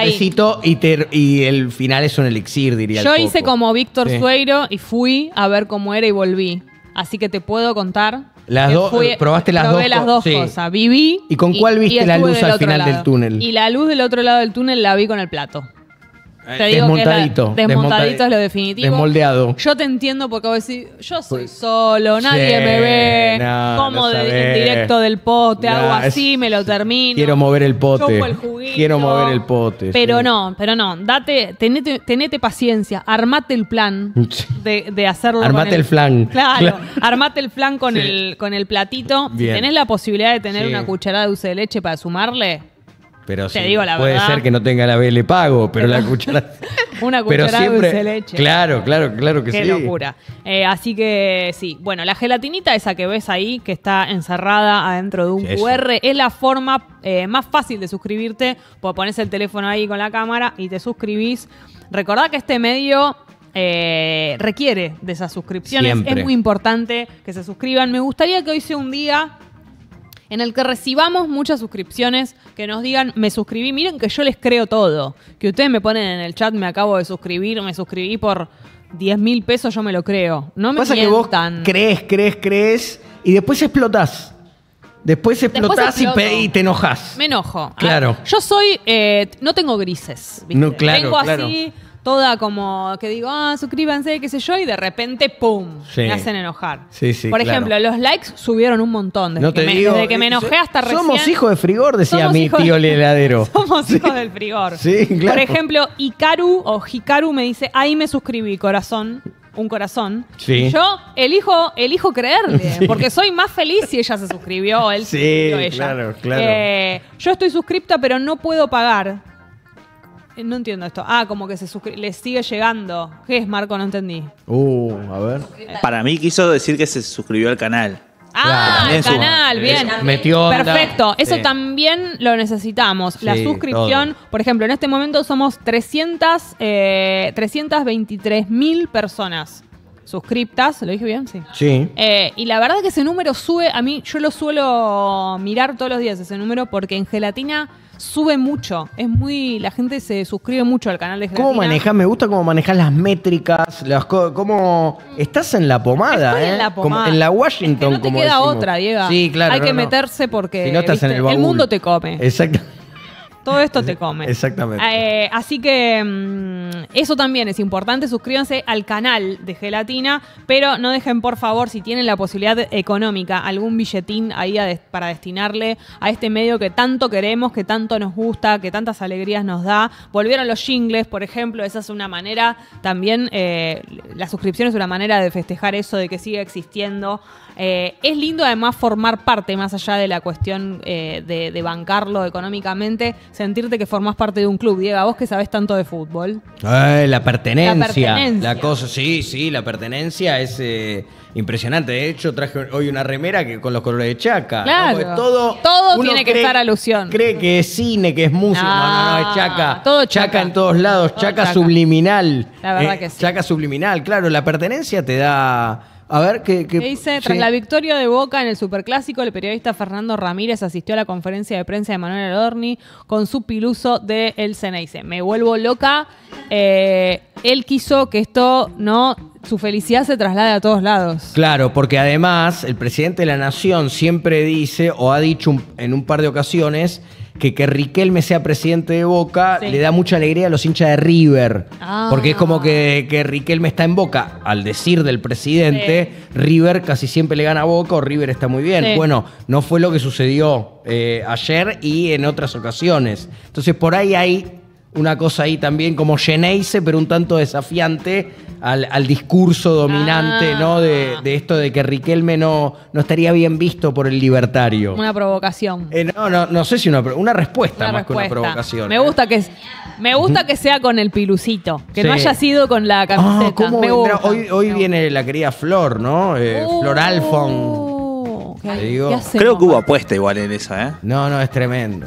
y, el final es un elixir, diría yo. Yo hice como Víctor Sueiro y fui a ver cómo era y volví. Así que te puedo contar. Las dos- probaste las dos cosas. Viví. ¿Y con cuál viste la luz al final del túnel? Y la luz del otro lado del túnel la vi con el plato desmontadito, desmontadito es lo definitivo. Desmoldeado. Yo te entiendo porque vos decís, yo soy pues, solo, nadie me ve, como directo del pote, hago así, me lo termino. Quiero mover el pote. Quiero mover el pote. Pero no, pero no, date, tenete, paciencia, armate el plan de, hacerlo. Armate el flan. Claro, armate el flan con, el, con el platito. tenés la posibilidad de tener una cucharada de dulce de leche para sumarle, pero puede ser que no tenga la BL pago, pero la cuchara. Una cuchara pero siempre, leche. Claro, claro, claro que sí. Qué locura. Eh, así que sí. Bueno, la gelatinita esa que ves ahí, que está encerrada adentro de un QR, es la forma eh, más fácil de suscribirte. Pues pones el teléfono ahí con la cámara y te suscribís. Recordá que este medio eh, requiere de esas suscripciones. Es muy importante que se suscriban. Me gustaría que hoy sea un día en el que recibamos muchas suscripciones que nos digan, me suscribí, miren que yo les creo todo. Que ustedes me ponen en el chat, me acabo de suscribir, me suscribí por 10 mil pesos, yo me lo creo. No me Pasa que vos crees, crees, crees y después explotás. Después explotás y, te enojas. Me enojo. Claro. Ah, yo soy. Eh, no tengo grises. Tengo así toda como que digo, ah, suscríbanse, qué sé yo, y de repente, ¡pum! Me hacen enojar. Sí, sí, Por ejemplo, los likes subieron un montón. Desde, que, me, eh, enojé hasta recién. Somos hijos de frigor, decía mi tío el heladero. somos hijos del frigor. Sí, claro. Por ejemplo, Hikaru o Hikaru me dice, ahí me suscribí, corazón un corazón. Sí. Yo elijo, elijo creerle, porque soy más feliz si ella se suscribió o él sí, Claro, claro. Eh, yo estoy suscripta, pero no puedo pagar. Eh, no entiendo esto. Ah, como que se suscribe. Le sigue llegando. ¿Qué es, Marco? No entendí. Uh, a ver. Eh, para mí quiso decir que se suscribió al canal. Ah, el canal, bien. Metió Perfecto. Eso también lo necesitamos. La suscripción, por ejemplo, en este momento somos 300, 323 eh, mil personas suscriptas, ¿lo dije bien? Sí. Sí. Eh, y la verdad que ese número sube, a mí yo lo suelo mirar todos los días ese número porque en gelatina sube mucho, es muy la gente se suscribe mucho al canal de gelatina. ¿Cómo manejas Me gusta cómo manejas las métricas, las cómo estás en la pomada, en ¿eh? la pomada. Como en la Washington te queda otra, Diego. Sí, claro, Hay que meterse porque el mundo te come. Exactamente todo esto te come. Exactamente. Ah, eh, así que mm, eso también es importante. Suscríbanse al canal de Gelatina, pero no dejen, por favor, si tienen la posibilidad económica, algún billetín ahí para destinarle a este medio que tanto queremos, que tanto nos gusta, que tantas alegrías nos da. Volvieron los jingles, por ejemplo, esa es una manera también, eh, la suscripción es una manera de festejar eso, de que sigue existiendo eh, es lindo además formar parte, más allá de la cuestión eh, de, bancarlo económicamente, sentirte que formás parte de un club. Diego, vos que sabés tanto de fútbol. la, pertenencia, la pertenencia. cosa, sí, sí, la pertenencia es eh, impresionante. De hecho, traje hoy una remera que con los colores de Chaca. Claro. Todo, todo tiene que estar alusión. Cree que es cine, que es música. no, no, no, es Chaca. Ah, todo Chaca. en todos lados, chaca, subliminal. La verdad que sí. Chaca subliminal, claro. La pertenencia te da a ver, ¿qué, dice? Tras la victoria de Boca en el Superclásico, el periodista Fernando Ramírez asistió a la conferencia de prensa de Manuel Adorni con su piluso de El Ceneice. Me vuelvo loca. Eh, él quiso que esto no su felicidad se traslade a todos lados. Claro, porque además el presidente de la nación siempre dice o ha dicho en un par de ocasiones que, que Riquelme sea presidente de Boca le da mucha alegría a los hinchas de River. Ah. Porque es como que, que, Riquelme está en Boca. Al decir del presidente, River casi siempre le gana Boca o River está muy bien. Bueno, no fue lo que sucedió eh, ayer y en otras ocasiones. Entonces por ahí hay una cosa ahí también como Geneise, pero un tanto desafiante al, discurso dominante, ¿no? De, ah. de, esto de que Riquelme no, no estaría bien visto por el libertario. Una provocación. Eh, no, no, no sé si una, una respuesta más que una provocación. Me gusta ¿eh? que me gusta que sea con el pilucito, que no haya sido con la ah, camiseta. Hoy, hoy viene la querida Flor, ¿no? Eh, Flor uh. Alfon creo que hubo apuesta igual en esa, ¿eh? No, no, es tremendo.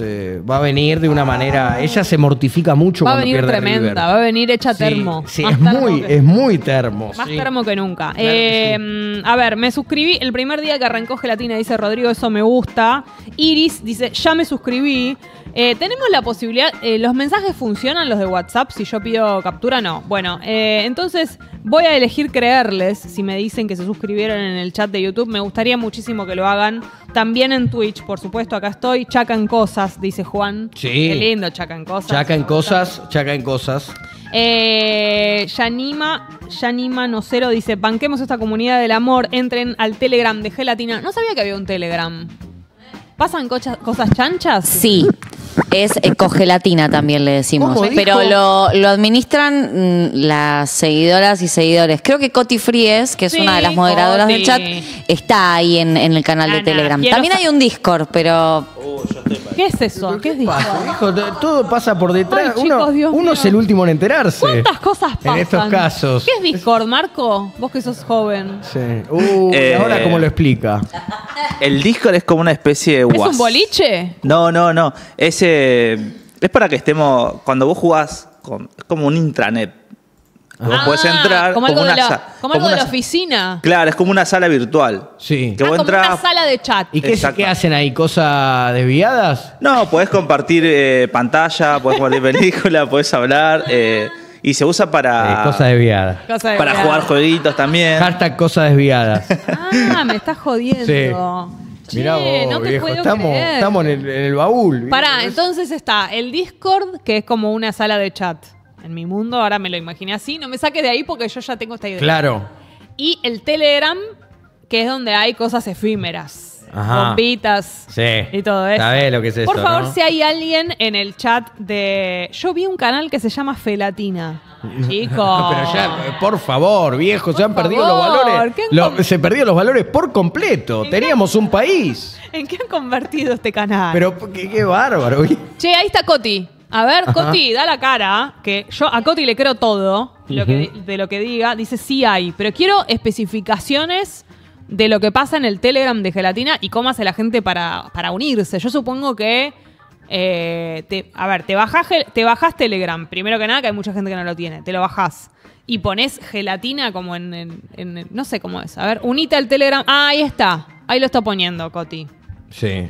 Eh, va a venir de una manera. Ella se mortifica mucho. Va a venir tremenda, va a venir hecha termo. Sí, es, muy, es muy termo. Más termo que nunca. Eh, mm, a ver, me suscribí el primer día que arrancó Gelatina, dice Rodrigo, eso me gusta. Iris dice, ya me suscribí. Eh, tenemos la posibilidad, eh, los mensajes funcionan, los de WhatsApp, si yo pido captura no. Bueno, eh, entonces voy a elegir creerles, si me dicen que se suscribieron en el chat de YouTube, me gustaría muchísimo que lo hagan. También en Twitch, por supuesto, acá estoy. Chacan cosas, dice Juan. Sí. Qué lindo, chacan cosas. Chacan cosas, chacan cosas. Yanima, Yanima Nocero dice, banquemos esta comunidad del amor, entren al Telegram de Gelatina. No sabía que había un Telegram. ¿Pasan cosas chanchas? Sí. Es eh, también le decimos. Pero lo, administran mm, las seguidoras y seguidores. Creo que Coti Fries, que es una de las moderadoras del chat, está ahí en, el canal de Telegram. También hay un Discord, pero ¿Qué es eso? ¿Qué es Discord? todo pasa por detrás. uno es el último en enterarse. ¿Cuántas cosas pasan? En estos casos. ¿Qué es Discord, Marco? Vos que sos joven. Sí. Uh, ahora eh, cómo lo explica. El Discord es como una especie de ¿Es un boliche? No, no, no. Es, eh, es para que estemos. Cuando vos jugás, es como un intranet. Vos ah, entrar como, una, de la, como, oficina. Claro, es como una sala virtual. Sí. Que vos ah, una sala de chat. ¿Y qué, hacen ahí? ¿Cosas desviadas? No, podés compartir eh, pantalla, podés compartir película, puedes hablar. Eh, y se usa para. cosas desviadas. Para jugar jueguitos también. Hashtag cosas desviadas. ah, me estás jodiendo. Sí estamos, en el, baúl. Pará, entonces está el Discord, que es como una sala de chat. En mi mundo, ahora me lo imaginé así. No me saques de ahí porque yo ya tengo esta idea. Claro. Y el Telegram, que es donde hay cosas efímeras bombitas y todo eso. Sabés lo que es eso, Por favor, si hay alguien en el chat de. Yo vi un canal que se llama Felatina. ¡Chico! por favor, viejo, se han perdido los valores. Lo- se perdieron los valores por completo. Teníamos un país. ¿En qué han convertido este canal? Pero qué, bárbaro. Che, ahí está Coti. A ver, Coti, da la cara, que yo a Coti le creo todo de lo que diga. Dice sí hay, pero quiero especificaciones de lo que pasa en el Telegram de Gelatina y cómo hace la gente para, para unirse. Yo supongo que. Eh, te, a ver, te bajás, te Telegram, primero que nada, que hay mucha gente que no lo tiene, te lo bajás. Y pones gelatina como en, no sé cómo es. A ver, unita al Telegram. Ah, ahí está. Ahí lo está poniendo, Coti. Sí.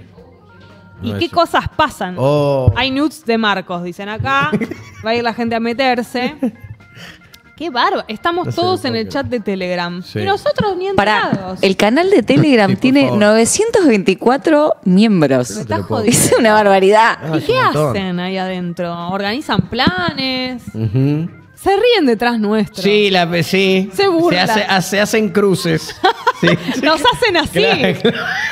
¿Y qué cosas pasan? Oh. Hay nudes de Marcos, dicen acá. Va a ir la gente a meterse. Qué bárbaro. Estamos todos en el chat de Telegram. nosotros ni entrados. el canal de Telegram tiene 924 miembros. Es una barbaridad. ¿Y qué hacen ahí adentro? ¿Organizan planes? Se ríen detrás nuestro. Sí, la, sí. Se Se, ah, hacen cruces. Nos hacen así.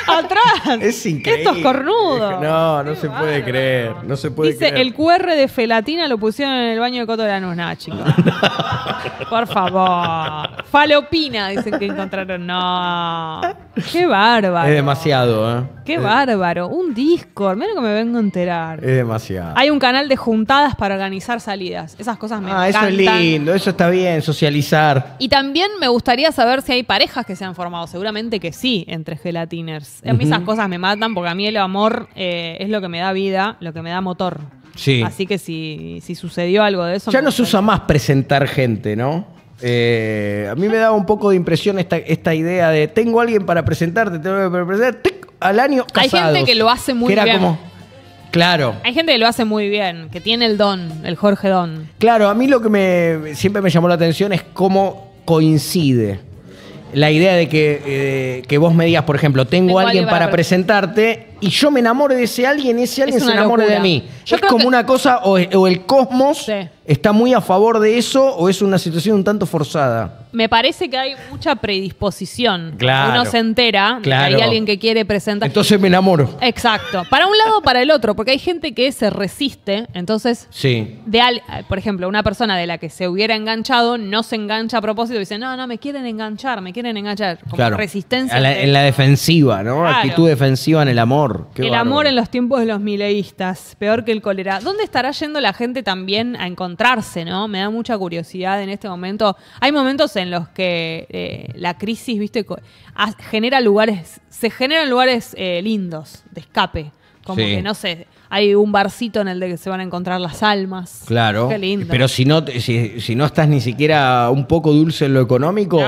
Atrás. Es increíble. Estos cornudos. No, no se puede creer. No se puede Dice, el QR de Felatina lo pusieron en el baño de Coto de la chicos. Por favor. Falopina, dicen que encontraron. No. Qué bárbaro. Es demasiado, ¿eh? Qué bárbaro. Un Discord. Mira que me vengo a enterar. Es demasiado. Hay un canal de juntadas para organizar salidas. Esas cosas me ah, lindo, eso está bien, socializar. Y también me gustaría saber si hay parejas que se han formado. Seguramente que sí, entre gelatiners. A mí esas cosas me matan porque a mí el amor eh, es lo que me da vida, lo que me da motor. Sí. Así que si, si sucedió algo de eso. Ya no se usa más presentar gente, ¿no? Eh, a mí me daba un poco de impresión esta, esta idea de tengo alguien para presentarte, tengo que presentar, al año casados. Hay gente que lo hace muy bien. Claro. Hay gente que lo hace muy bien, que tiene el don, el Jorge Don. Claro, a mí lo que me, siempre me llamó la atención es cómo coincide la idea de que, eh, vos me digas, por ejemplo, tengo, a alguien para presentarte y yo me enamore de ese alguien ese alguien se enamora de mí. es como una cosa, o, el cosmos está muy a favor de eso, o es una situación un tanto forzada. Me parece que hay mucha predisposición. Claro. Uno se entera claro. hay alguien que quiere presentar. Entonces me enamoro. Exacto. Para un lado o para el otro, porque hay gente que se resiste. Entonces, sí. de por ejemplo, una persona de la que se hubiera enganchado no se engancha a propósito y dice, no, no, me quieren enganchar, me quieren enganchar. Como resistencia. en la defensiva, ¿no? Actitud defensiva en el amor el amor en los tiempos de los mileístas, peor que el cólera. ¿Dónde estará yendo la gente también a encontrarse, no? Me da mucha curiosidad en este momento. Hay momentos en los que eh, la crisis, viste, genera lugares, se generan lugares eh, lindos de escape. Como que, no sé, hay un barcito en el de que se van a encontrar las almas. Claro. Qué lindo. Pero si no, si, si no estás ni siquiera un poco dulce en lo económico,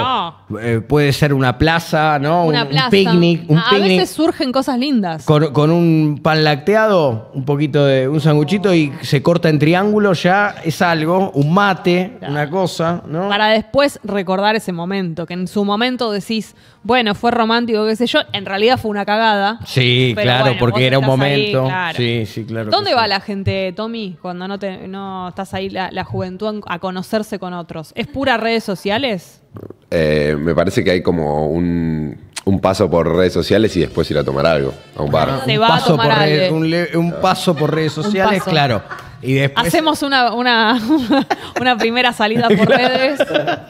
eh, puede ser una plaza, ¿no? Una un, plaza. un, picnic. a, veces surgen cosas lindas. Con, un pan lacteado, un poquito de un sanguchito y se corta en triángulo, ya es algo, un mate, una cosa, ¿no? Para después recordar ese momento, que en su momento decís, bueno, fue romántico, qué sé yo, en realidad fue una cagada. Sí, claro, porque era un momento. sí. ¿Dónde va la gente, Tommy, cuando no, estás ahí, la, juventud, a conocerse con otros? ¿Es pura redes sociales? Eh, me parece que hay como un, paso por redes sociales y después ir a tomar algo a un paso por redes, un, paso por redes sociales, claro. Hacemos una, primera salida por redes.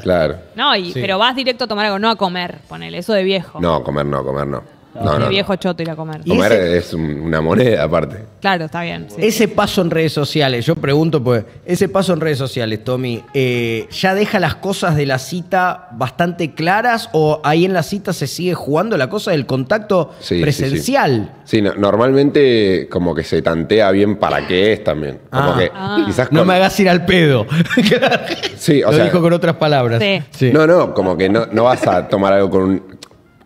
Claro. No, pero vas directo a tomar algo, no a comer, ponele, eso de viejo. No, comer no, comer no. No, viejo choto ir a comer. Comer es una moneda aparte. Claro, está bien. Ese paso en redes sociales, yo pregunto, pues, ese paso en redes sociales, Tommy, eh, ¿ya deja las cosas de la cita bastante claras o ahí en la cita se sigue jugando la cosa del contacto presencial? Sí, normalmente como que se tantea bien para qué es también. Ah. Ah. quizás No me hagas ir al pedo. Lo dijo con otras palabras. No, no, como que no, no vas a tomar algo con un,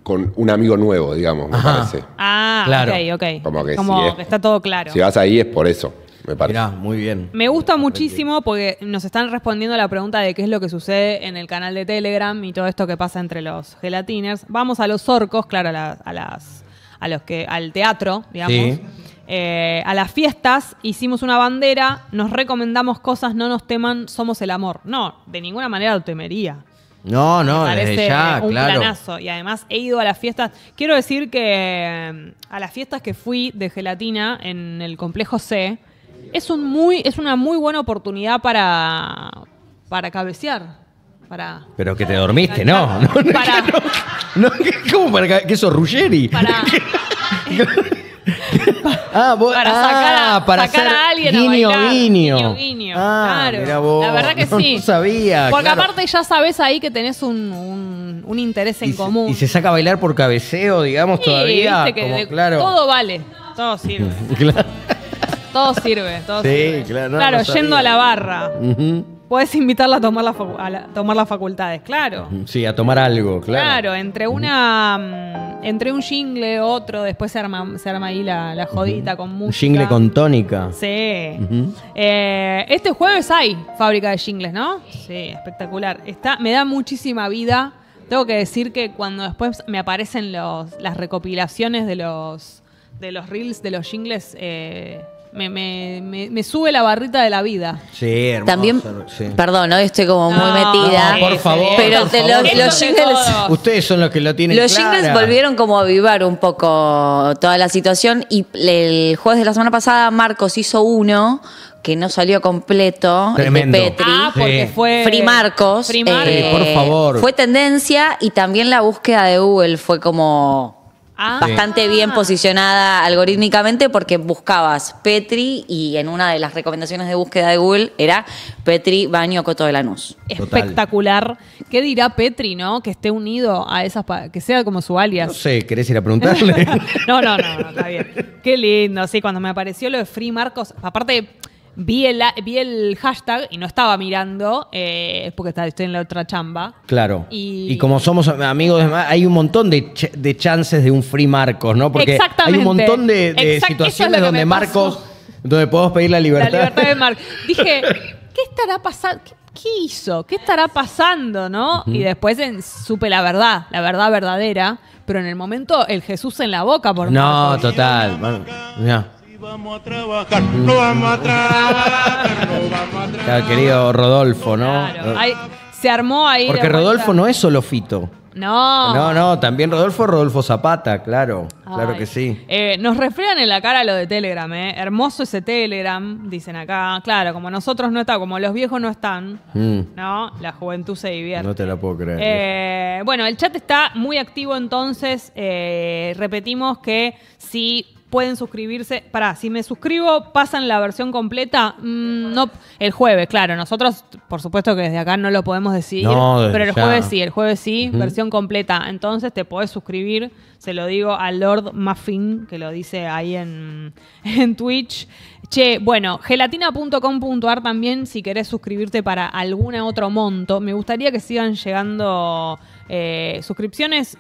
con un amigo nuevo, digamos, me parece. Ah, ok, ok. Como que que está todo claro. Si vas ahí es por eso, me parece. Mirá, muy bien. Me gusta muchísimo porque nos están respondiendo la pregunta de qué es lo que sucede en el canal de Telegram y todo esto que pasa entre los gelatiners. Vamos a los orcos, claro, a, las a los que al teatro, digamos. Eh, a las fiestas hicimos una bandera, nos recomendamos cosas, no nos teman, somos el amor. No, de ninguna manera lo temería. No, no, ya, un claro. planazo. Y además he ido a las fiestas. Quiero decir que mm, a las fiestas que fui de gelatina en el complejo C es un muy, es una muy buena oportunidad para, para cabecear. Para, Pero que te dormiste, ¿no? para, ¿Cómo para que, eso, Ruggeri? Para. ah, ah para sacar, a, alguien a bailar. Guiño, guiño. Ah, claro. la verdad que sí. Porque aparte ya sabes ahí que tenés un, un, interés en común. y se saca a bailar por cabeceo, digamos, todavía. que Todo vale. Todo sirve. claro. Todo sirve. sí, claro. claro, yendo a la barra. Puedes invitarla a tomar, tomar las facultades, claro. Sí, a tomar algo, claro. Claro, entre una mm, entre un jingle, otro, después se arma, ahí la, jodita con mucho. jingle con tónica. Sí. Eh, este jueves hay fábrica de jingles, ¿no? Sí, espectacular. Está, me da muchísima vida. Tengo que decir que cuando después me aparecen los, las recopilaciones de los, de los reels, de los jingles, eh, me, me, me, sube la barrita de la vida. Sí, hermano. También, perdón, hoy estoy como muy metida. por favor, Pero los Ustedes son los que lo tienen Los jingles volvieron como a avivar un poco toda la situación y el jueves de la semana pasada Marcos hizo uno que no salió completo, Tremendo. Ah, porque fue. Free Marcos. Free Marcos. por favor. Eh, fue tendencia y también la búsqueda de Google fue como Ah. Bastante bien posicionada algorítmicamente porque buscabas Petri y en una de las recomendaciones de búsqueda de Google era Petri Baño Coto de la Espectacular. ¿Qué dirá Petri, no? Que esté unido a esas. que sea como su alias. No sé, ¿querés ir a preguntarle? no, no, no, está bien. Qué lindo, sí, cuando me apareció lo de Free Marcos, aparte vi el, vi el hashtag y no estaba mirando, eh, porque estoy en la otra chamba. Claro. Y, como somos amigos, hay un montón de, de chances de un free Marcos, ¿no? Porque Exactamente. hay un montón de, situaciones donde Marcos, donde podemos pedir la libertad. Dije, ¿qué estará pasando? ¿Qué, hizo? ¿Qué estará pasando, no? Y después supe la verdad, la verdad verdadera. Pero en el momento, el Jesús en la boca, por No, total vamos a trabajar, no vamos a trabajar, no vamos a trabajar. querido Rodolfo, ¿no? Claro, se armó ahí. Porque Rodolfo no es solo Fito. No. No, no, también Rodolfo Rodolfo Zapata, claro. Claro que sí. Eh, nos refrean en la cara lo de Telegram, ¿eh? Hermoso ese Telegram, dicen acá. Claro, como nosotros no estamos, como los viejos no están, mm. ¿no? La juventud se divierte. No te la puedo creer. Eh, bueno, el chat está muy activo entonces. Eh, repetimos que si pueden suscribirse. Pará, si me suscribo, pasan la versión completa. Mm, no, el jueves, claro. Nosotros, por supuesto que desde acá no lo podemos decir. pero el jueves sí, el jueves sí, versión completa. Entonces te podés suscribir, se lo digo a Lord Muffin, que lo dice ahí en, Twitch. Che, bueno, gelatina.com.ar también si querés suscribirte para algún otro monto. Me gustaría que sigan llegando eh, suscripciones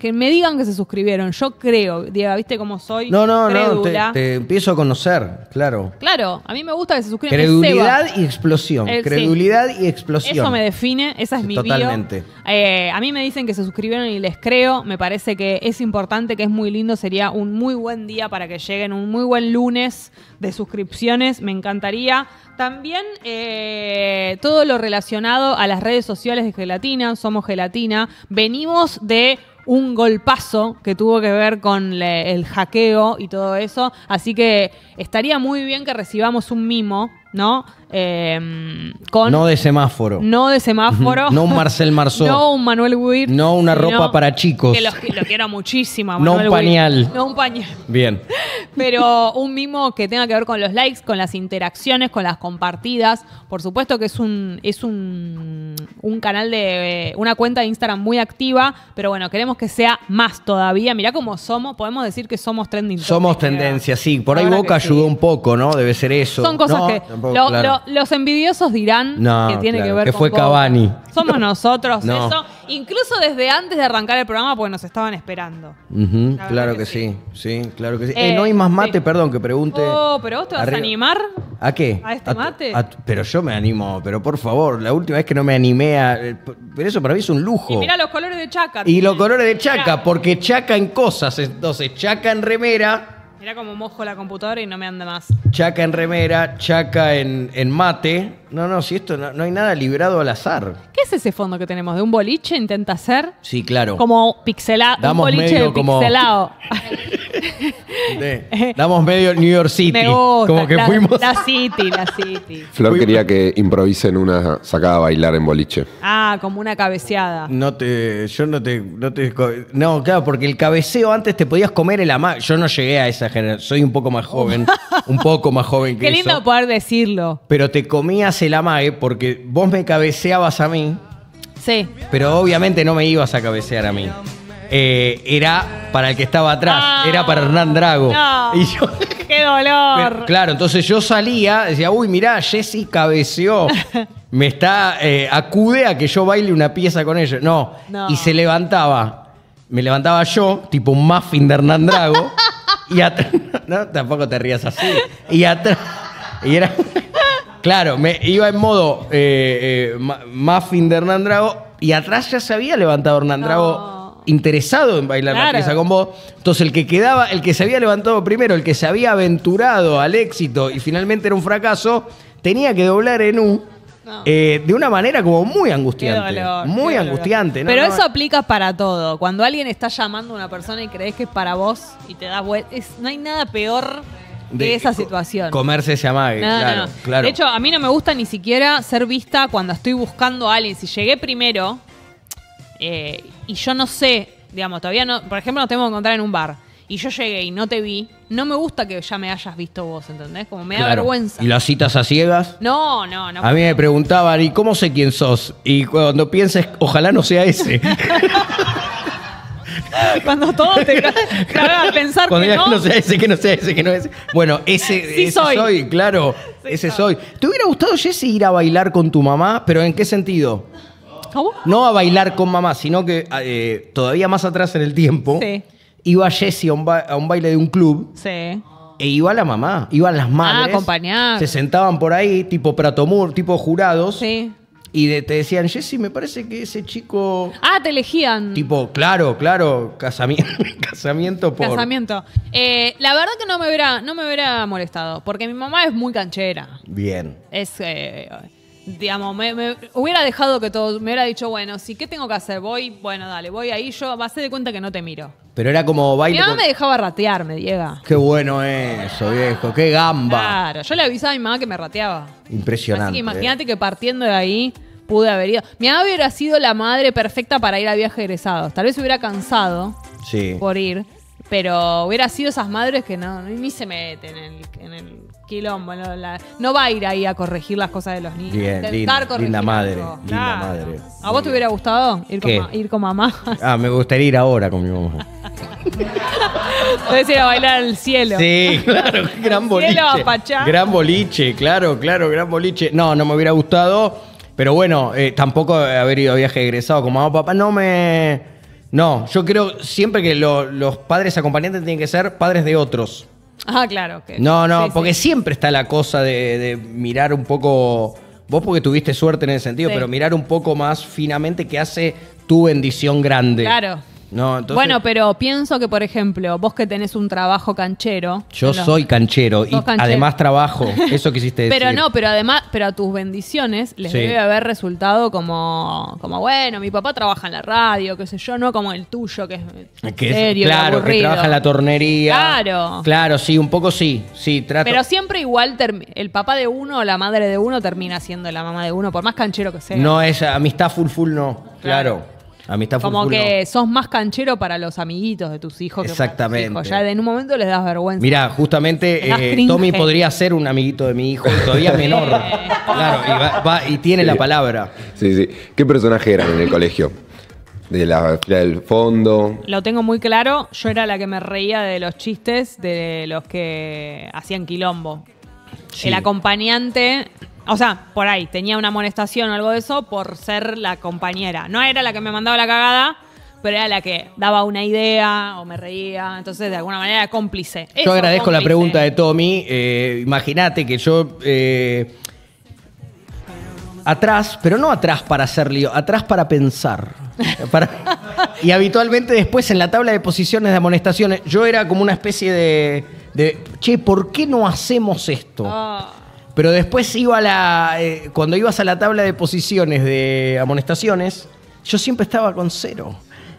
que me digan que se suscribieron. Yo creo, Diego, ¿viste cómo soy? No, no, no. Te, empiezo a conocer, claro. Claro, a mí me gusta que se suscriban. Credulidad y explosión. Eh, Credulidad y explosión. Eso me define, esa es mi mi Totalmente. Eh, a mí me dicen que se suscribieron y les creo. Me parece que es importante, que es muy lindo. Sería un muy buen día para que lleguen, un muy buen lunes de suscripciones. Me encantaría. También eh, todo lo relacionado a las redes sociales de Gelatina. Somos Gelatina. Venimos de un golpazo que tuvo que ver con el hackeo y todo eso. Así que estaría muy bien que recibamos un mimo ¿no? Em, con, no de semáforo. No de semáforo. no un Marcel Marceau. No un Manuel Guir No una ropa para chicos. Que lo, quiero muchísimo. no un pañal. No un pañal. Bien. Pero un mimo que tenga que ver con los likes, con las interacciones, con las compartidas. Por supuesto que es un, es un, canal de. Eh, una cuenta de Instagram muy activa, pero bueno, queremos que sea más todavía. Mirá cómo somos, podemos decir que somos trending. Somos tendencia, sí. Por ahí Boca ayudó un poco, ¿no? Debe ser eso. Son cosas que los envidiosos dirán que tiene que ver con... que fue Cabani. Somos nosotros, eso. Incluso desde antes de arrancar el programa, porque nos estaban esperando. claro que, sí. sí, claro que sí. Eh, eh, no hay más mate, perdón, que pregunte. Oh, pero vos te vas a animar. ¿A qué? ¿A este mate? pero yo me animo, pero por favor, la última vez que no me animé a. Eh, pero eso para mí es un lujo. Y mirá los colores de Chaca. Y los colores de Chaca, porque Chaca en cosas, entonces Chaca en remera Mira como mojo la computadora y no me anda más. Chaca en remera, chaca en mate no, no, si esto no, hay nada librado al azar. ¿Qué es ese fondo que tenemos? ¿De un boliche intenta hacer? Sí, claro. Como pixelado. Damos boliche medio pixelado. damos medio New York City. Me como que fuimos. La City, la City. Flor quería que improvisen una sacada a bailar en boliche. Ah, como una cabeceada. No te. Yo no te. No, claro, porque el cabeceo antes te podías comer el ama. Yo no llegué a esa generación. Soy un poco más joven. un poco más joven que Qué lindo poder decirlo. Pero te comías la mague porque vos me cabeceabas a mí, Sí. pero obviamente no me ibas a cabecear a mí. Eh, era para el que estaba atrás, era para Hernán Drago. ¡Qué dolor! claro, entonces yo salía, decía, uy, mirá, Jessy cabeceó. Me está, eh, acude a que yo baile una pieza con ella. No. Y se levantaba. Me levantaba yo, tipo un muffin de Hernán Drago. y atrás. No, tampoco te rías así. Y atrás. Y era. Claro, me iba en modo eh, eh, Muffin de Hernán Drago y atrás ya se había levantado Hernán Drago interesado en bailar la pieza con vos. Entonces el que quedaba, el que se había levantado primero, el que se había aventurado al éxito y finalmente era un fracaso, tenía que doblar en U eh, de una manera como muy angustiante. muy angustiante. Pero eso aplica para todo. Cuando alguien está llamando a una persona y crees que es para vos y te das vuelta, no hay nada peor de, esa situación. Comerse ese amague, claro, De hecho, a mí no me gusta ni siquiera ser vista cuando estoy buscando a alguien. Si llegué primero eh, y yo no sé, digamos, todavía no, por ejemplo, nos tenemos que encontrar en un bar y yo llegué y no te vi, no me gusta que ya me hayas visto vos, ¿entendés? Como me da vergüenza. ¿Y las citas a ciegas? No, no, no. A mí me preguntaban, ¿y cómo sé quién sos? Y cuando pienses, ojalá no sea ese. Cuando todo te a pensar Cuando digas, no. no sea ese, que no sea ese, que no es. Bueno, ese, soy. claro. ese soy. ¿Te hubiera gustado, Jesse, ir a bailar con tu mamá? ¿Pero en qué sentido? ¿Cómo? No a bailar con mamá, sino que ah, eh, todavía más atrás en el tiempo, Sí. iba Jesse a un, baile de un club Sí. e iba la mamá, iban las ah, madres. acompañar. Se sentaban por ahí, tipo Pratomur, tipo jurados. Sí. Y te decían, Jesse, me parece que ese chico. Ah, te elegían. Tipo, claro, claro, casamiento, casamiento por. Casamiento. Eh, la verdad que no me hubiera, no me hubiera molestado, porque mi mamá es muy canchera. Bien. Es. Eh, digamos, me, hubiera dejado que todo, me hubiera dicho, bueno, sí, ¿qué tengo que hacer? Voy, bueno, dale, voy ahí, yo hace de cuenta que no te miro. Pero era como baile. Mi mamá me dejaba ratear, me llega. Qué bueno eso, viejo, qué gamba. Claro, yo le avisaba a mi mamá que me rateaba. Impresionante. Así que imagínate que partiendo de ahí pude haber ido. Mi mamá hubiera sido la madre perfecta para ir a viaje egresados. Tal vez hubiera cansado por ir, pero hubiera sido esas madres que no, ni se meten en en el no, va a ir ahí a corregir las cosas de los niños. Bien, linda, madre, linda madre. ¿A vos te hubiera gustado ir con, mamá? Ah, me gustaría ir ahora con mi mamá. Podés ir a bailar al cielo. Sí, claro, gran boliche. Gran boliche, claro, claro, gran boliche. No, no me hubiera gustado, pero bueno, eh, tampoco haber ido a viaje egresado con mamá o papá, no me... No, yo creo siempre que los padres acompañantes tienen que ser padres de otros. Ah, claro. No, no, porque siempre está la cosa de, mirar un poco. Vos porque tuviste suerte en ese sentido, pero mirar un poco más finamente qué hace tu bendición grande. Claro bueno, pero pienso que, por ejemplo, vos que tenés un trabajo canchero. Yo soy canchero y además trabajo. Eso quisiste decir. Pero no, pero además, pero a tus bendiciones les debe haber resultado como, como, bueno, mi papá trabaja en la radio, qué sé yo, no como el tuyo, que es serio, claro, que trabaja en la tornería. Claro. Claro, sí, un poco sí. Sí, Pero siempre igual el papá de uno o la madre de uno termina siendo la mamá de uno, por más canchero que sea. No es amistad full full, no. claro. Como que sos más canchero para los amiguitos de tus hijos. Exactamente. Que Ya en un momento les das vergüenza. Mira, justamente eh, Tommy podría ser un amiguito de mi hijo, todavía menor. claro, y, tiene la palabra. Sí, sí. ¿Qué personaje eran en el colegio? de la del fondo. Lo tengo muy claro. Yo era la que me reía de los chistes de los que hacían quilombo. El acompañante o sea, por ahí, tenía una amonestación o algo de eso por ser la compañera. No era la que me mandaba la cagada, pero era la que daba una idea o me reía. Entonces, de alguna manera, cómplice. Yo agradezco la pregunta de Tommy. Eh, Imagínate que yo. Eh, atrás, pero no atrás para hacer lío, atrás para pensar. y habitualmente después en la tabla de posiciones de amonestaciones, yo era como una especie de. de, che, ¿por qué no hacemos esto? Oh. Pero después iba a la. Eh, cuando ibas a la tabla de posiciones de amonestaciones, yo siempre estaba con cero.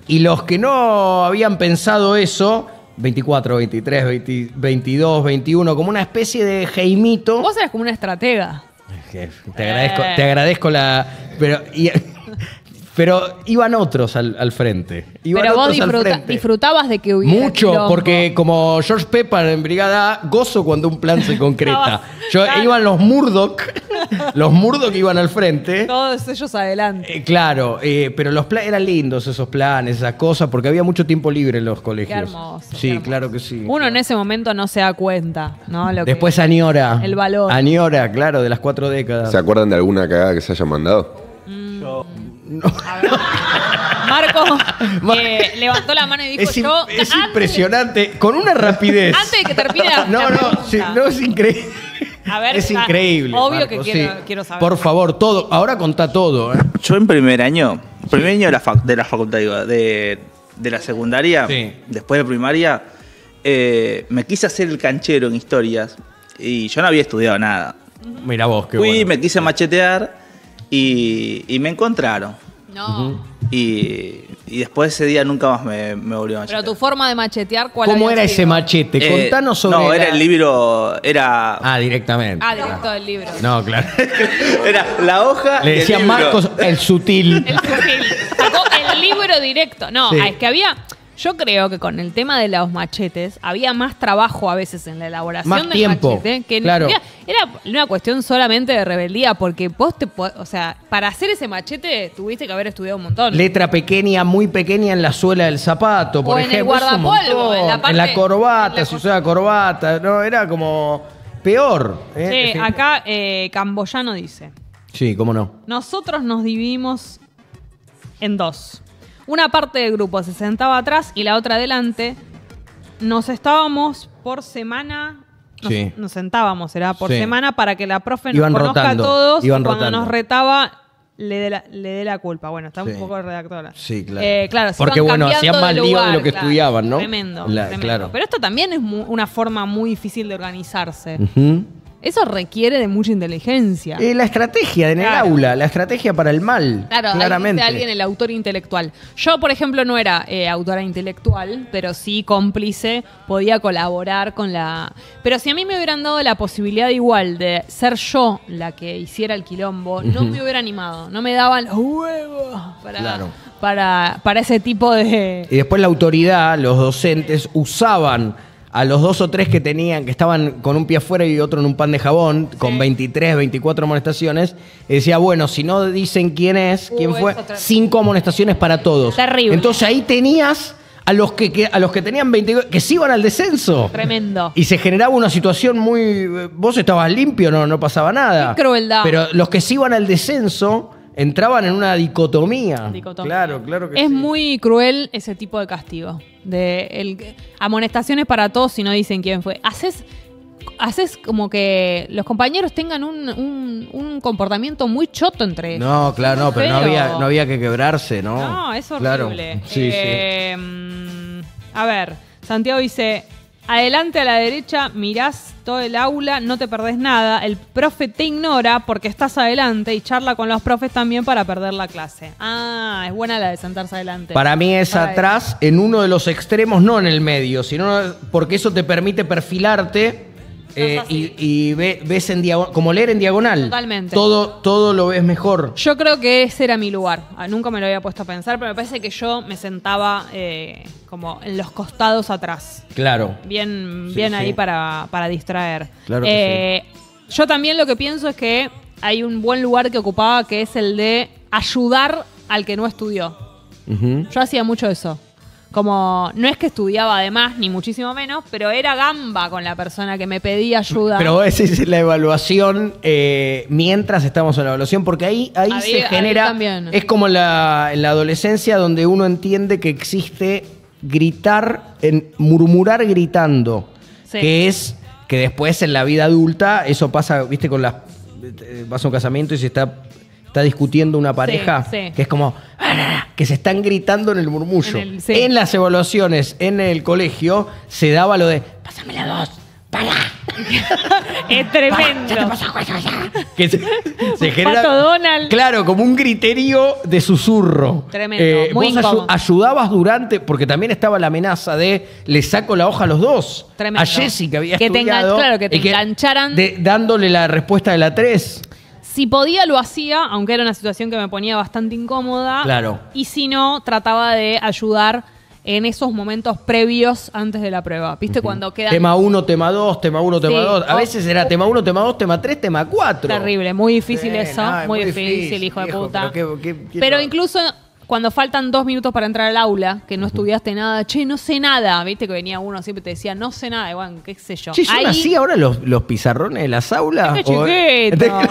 Y los que no habían pensado eso, 24, 23, 22, 21, como una especie de jaimito. Vos eres como una estratega. Te agradezco, te agradezco la. Pero. Pero iban otros al, al frente. Pero vos disfrutabas de que hubiera. Mucho, porque como George Pepper en Brigada gozo cuando un plan se concreta. Yo iban los Murdoch. los Murdoch iban al frente. Todos ellos adelante. Eh, claro, eh, pero los eran lindos esos planes, esas cosas, porque había mucho tiempo libre en los colegios. Sí, claro que sí. Uno en ese momento no se da cuenta, ¿no? Después Aniora. añora. El valor. Añora, claro, de las cuatro décadas. ¿Se acuerdan de alguna cagada que se haya mandado? Marco eh, levantó la mano y dijo: Es, impresionante, con una rapidez. Antes de que termine No, no, no es increíble. A ver, es increíble. obvio que quiero- saber. Por favor, todo. Ahora contá todo. ¿eh? Yo en primer año, primer año de la, facultad, de, la secundaria, después de primaria, eh, me quise hacer el canchero en historias y yo no había estudiado nada. Mira vos, qué Fui, me quise machetear y, me encontraron. No. y, después después ese día nunca más me, me volvió a machetear. Pero tu forma de machetear, ¿cuál era? ¿Cómo era ese machete? Eh, Contanos sobre. No, era el libro. Era. Ah, directamente. Ah, directo del libro. No, claro. era la hoja. Le decía Marcos el sutil. el sutil. el libro directo. No, ah, es que había. Yo creo que con el tema de los machetes había más trabajo a veces en la elaboración más del tiempo, que claro. era, una cuestión solamente de rebeldía, porque vos te o sea, para hacer ese machete tuviste que haber estudiado un montón. Letra pequeña, muy pequeña en la suela del zapato, por ejemplo. En la, corbata, si corbata, no, era como peor. ¿eh? Sí, acá eh, Camboyano dice. Sí, cómo no. Nosotros nos dividimos en dos. Una parte del grupo se sentaba atrás y la otra adelante. Nos estábamos por semana. Nos, sentábamos, era por semana, para que la profe nos conozca a todos. y cuando nos retaba, le dé la, le la culpa. Bueno, está un poco redactora. Sí, claro. Eh, Porque, bueno, hacían más lío de lo que estudiaban, ¿no? Tremendo, claro. Pero esto también es una forma muy difícil de organizarse. Eso requiere de mucha inteligencia. Eh, la estrategia en el aula, la estrategia para el mal. Claro, claramente. alguien el autor intelectual. Yo, por ejemplo, no era eh, autora intelectual, pero sí cómplice, podía colaborar con la. Pero si a mí me hubieran dado la posibilidad igual de ser yo la que hiciera el quilombo, no me hubiera animado. No me daban los huevos para, para, para ese tipo de. Y después la autoridad, los docentes, usaban a los dos o tres que tenían, que estaban con un pie afuera y otro en un pan de jabón, con 23, 24 amonestaciones, decía, bueno, si no dicen quién es, uh, quién fue, cinco amonestaciones para todos. Terrible. Entonces ahí tenías a los que, a los que tenían 22 que se iban al descenso. Tremendo. Y se generaba una situación muy vos estabas limpio, no no pasaba nada. Qué crueldad. Pero los que se iban al descenso entraban en una dicotomía. Claro, claro que es muy cruel ese tipo de castigo. De amonestaciones para todos si no dicen quién fue. Haces haces como que los compañeros tengan un, comportamiento muy choto entre ellos. No, claro, no, pero no había, que quebrarse, ¿no? No, es horrible. Claro. Eh, a ver, Santiago dice, Adelante a la derecha, mirás todo el aula, no te perdés nada. El profe te ignora porque estás adelante y charla con los profes también para perder la clase. Ah, es buena la de sentarse adelante. Para mí es atrás, en uno de los extremos, no en el medio, sino porque eso te permite perfilarte eh, y, ves en como leer en diagonal. Totalmente. Todo, todo lo ves mejor. Yo creo que ese era mi lugar. Ah, nunca me lo había puesto a pensar, pero me parece que yo me sentaba eh, como en los costados atrás. Claro. Bien, bien ahí para, distraer. Eh, yo también lo que pienso es que hay un buen lugar que ocupaba que es el de ayudar al que no estudió. Yo hacía mucho eso como no es que estudiaba además ni muchísimo menos, pero era gamba con la persona que me pedía ayuda. Pero esa es la evaluación eh, mientras estamos en la evaluación, porque ahí, ahí se genera, es como la, en la adolescencia donde uno entiende que existe gritar, murmurar gritando, que es que después en la vida adulta eso pasa, viste, con las eh, vas a un casamiento y se está, está discutiendo una pareja, que es como que se están gritando en el murmullo. En, las evaluaciones en el colegio se daba lo de, pásame la dos, para. es tremendo. Que se, se genera, Claro, como un griterío de susurro. Tremendo. Eh, Muy vos ayudabas durante, porque también estaba la amenaza de le saco la hoja a los dos. Tremendo. A Jessica había que estudiado. claro, que te engancharan. dándole la respuesta de la tres si podía lo hacía, aunque era una situación que me ponía bastante incómoda. Claro. Y si no, trataba de ayudar en esos momentos previos antes de la prueba. ¿Viste? Cuando queda. Tema 1, tema 2, tema 1, tema 2. A veces era tema 1, tema 2, tema 3, tema 4. Terrible, muy difícil eso. muy, difícil, hijo, de puta. Pero, incluso cuando faltan dos minutos para entrar al aula, que no estudiaste nada, che, no sé nada, viste que venía uno siempre te decía, no sé nada, igual qué sé yo. Che, Ahí- así ahora los, pizarrones de las aulas? ¡Qué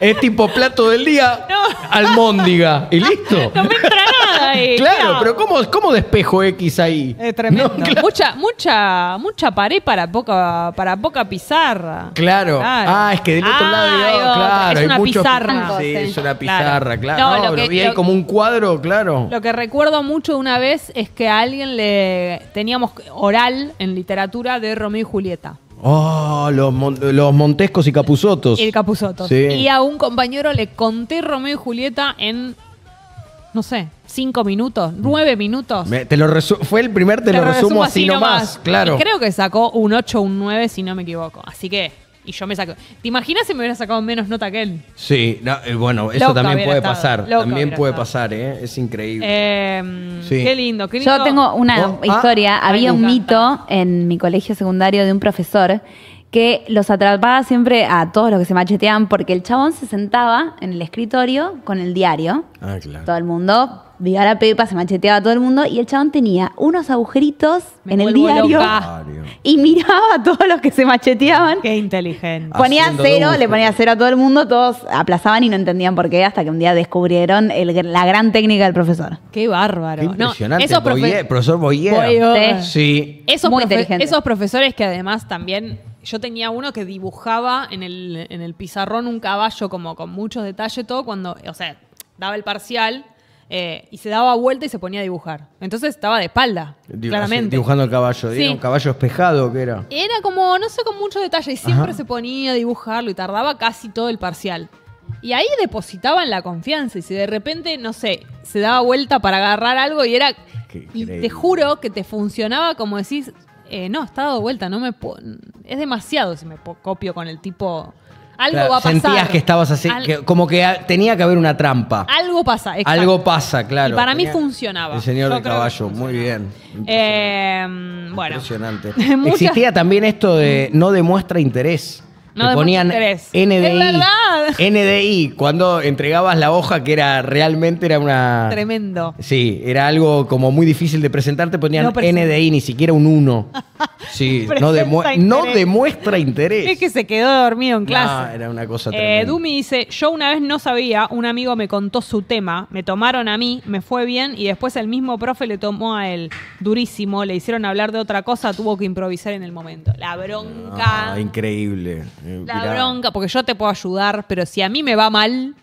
Es tipo plato del día, almóndiga. Y listo. No me entra nada ahí. Claro, pero ¿cómo, ¿cómo, despejo X ahí? Es tremendo. Mucha, mucha, mucha pared para poca, para poca pizarra. Claro. Ah, es que del otro lado, claro, es una pizarra. Sí, es una pizarra, claro. lo, como un cuadro, claro. Lo que recuerdo mucho una vez es que a alguien le teníamos oral en literatura de Romeo y Julieta. Oh, los, los Montescos y Capuzotos. El Capuzotos. Y a un compañero le conté Romeo y Julieta en, no sé, cinco minutos, nueve minutos. te lo fue el primer te, lo resumo, así nomás, claro. creo que sacó un 8 un nueve si no me equivoco. Así que y yo me saco. ¿Te imaginas si me hubiera sacado menos nota que él? Sí, eh, bueno, eso también puede pasar. también puede pasar, ¿eh? Es increíble. Em, qué lindo, qué lindo. Yo tengo una ah, historia. Había un mito en mi colegio secundario de un profesor que los atrapaba siempre a todos los que se macheteaban porque el chabón se sentaba en el escritorio con el diario. Ah, claro. Todo el mundo Vivía la Pepa, se macheteaba a todo el mundo y el chabón tenía unos agujeritos en el diario y miraba a todos los que se macheteaban. Qué inteligente. Ponía cero, le ponía cero a todo el mundo, todos aplazaban y no entendían por qué hasta que un día descubrieron la gran técnica del profesor. Qué bárbaro. impresionante. esos profesor Boyer. Sí. Esos, esos profesores que además también yo tenía uno que dibujaba en el, en el pizarrón un caballo como con muchos detalles, todo cuando, o sea, daba el parcial eh, y se daba vuelta y se ponía a dibujar. Entonces estaba de espalda, claramente. Dibujando el caballo, era un caballo espejado que era. Era como, no sé, con mucho detalle, y siempre se ponía a dibujarlo y tardaba casi todo el parcial. Y ahí depositaban la confianza. Y si de repente, no sé, se daba vuelta para agarrar algo y era. y te juro que te funcionaba como decís. Eh, no, está dado vuelta, no me es demasiado si me copio con el tipo algo va a pasar. Sentías que estabas así, como que tenía que haber una trampa. Algo pasa, exacto. Algo pasa, claro. Y para mí funcionaba. El señor de caballo, muy bien. Em, bueno. Impresionante. Existía también esto de mm. no demuestra interés. No te ponían NDI. NDI, cuando entregabas la hoja que era realmente era una... Tremendo. Sí, era algo como muy difícil de presentarte, ponían NDI, ni siquiera un 1. Sí, no, demuestra interés. Es que se quedó dormido en clase. era una cosa eh, tremenda. Dumi dice, yo una vez no sabía, un amigo me contó su tema, me tomaron a mí, me fue bien y después el mismo profe le tomó a él durísimo, le hicieron hablar de otra cosa, tuvo que improvisar en el momento. La bronca. Ah, increíble. Eh, La bronca, porque yo te puedo ayudar, pero si a mí me va mal,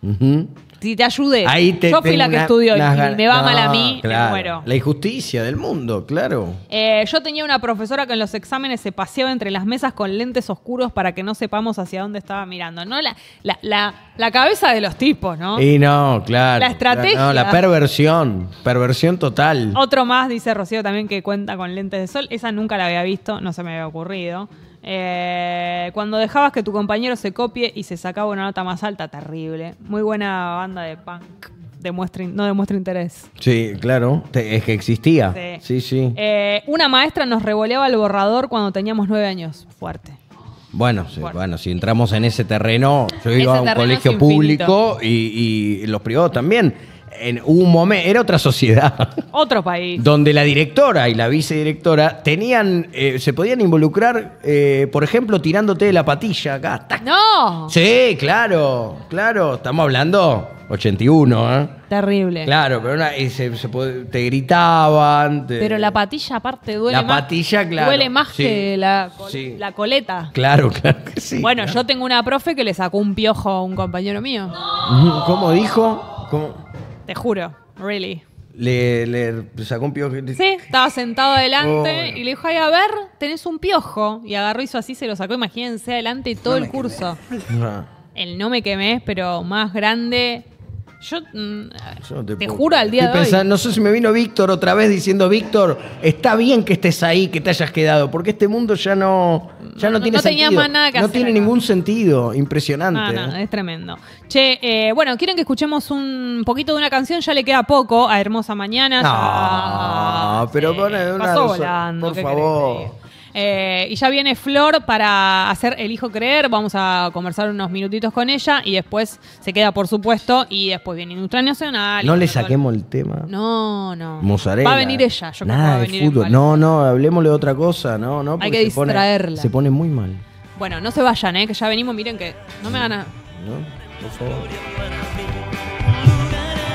si te ayude. Ahí yo fui la que estudió y me va mal a mí, me muero. La injusticia del mundo, claro. Eh, yo tenía una profesora que en los exámenes se paseaba entre las mesas con lentes oscuros para que no sepamos hacia dónde estaba mirando. No la, la, la, cabeza de los tipos, ¿no? Y no, claro. La estrategia. No, la perversión. Perversión total. Otro más, dice Rocío también, que cuenta con lentes de sol. Esa nunca la había visto, no se me había ocurrido. Eh, cuando dejabas que tu compañero se copie y se sacaba una nota más alta, terrible. Muy buena banda de punk. Demuestre, no demuestra interés. Sí, claro, es que existía. Sí, sí. Eh, una maestra nos revoleaba el borrador cuando teníamos nueve años. Fuerte. Bueno, bueno, si entramos en ese terreno, yo iba a un colegio público y los privados también en un momento, era otra sociedad. Otro país. Donde la directora y la vicedirectora tenían, eh, se podían involucrar, eh, por ejemplo, tirándote de la patilla acá. ¡No! Sí, claro, claro. Estamos hablando 81, ¿eh? Terrible. Claro, pero te gritaban. Pero la patilla aparte duele La patilla, claro. Duele más que la, coleta. Claro, claro que sí. Bueno, yo tengo una profe que le sacó un piojo a un compañero mío. ¿Cómo dijo? ¿Cómo? Te juro, really. Le, sacó un piojo. Sí, estaba sentado adelante oh, y le dijo, ay, a ver, tenés un piojo. Y agarró, hizo así, se lo sacó, imagínense, adelante todo el curso. El no me quemé, pero más grande yo, mm, te, juro al día de hoy. no sé si me vino Víctor otra vez diciendo, Víctor, está bien que estés ahí, que te hayas quedado, porque este mundo ya no, ya no, tiene sentido. no tiene ningún sentido, impresionante. es tremendo. Che, eh, bueno, ¿quieren que escuchemos un poquito de una canción? Ya le queda poco a Hermosa Mañana. pero una por favor. Eh, y ya viene Flor para hacer El Hijo Creer. Vamos a conversar unos minutitos con ella y después se queda, por supuesto. Y después viene Industria Nacional. No le saquemos el tema. No, no. Mozzarella. Va a venir ella. Yo creo que de fútbol. No, no, hablemos de otra cosa. No, no, Hay que distraerla. Se pone, muy mal. Bueno, no se vayan, eh, que ya venimos. Miren que no me gana. No, por favor.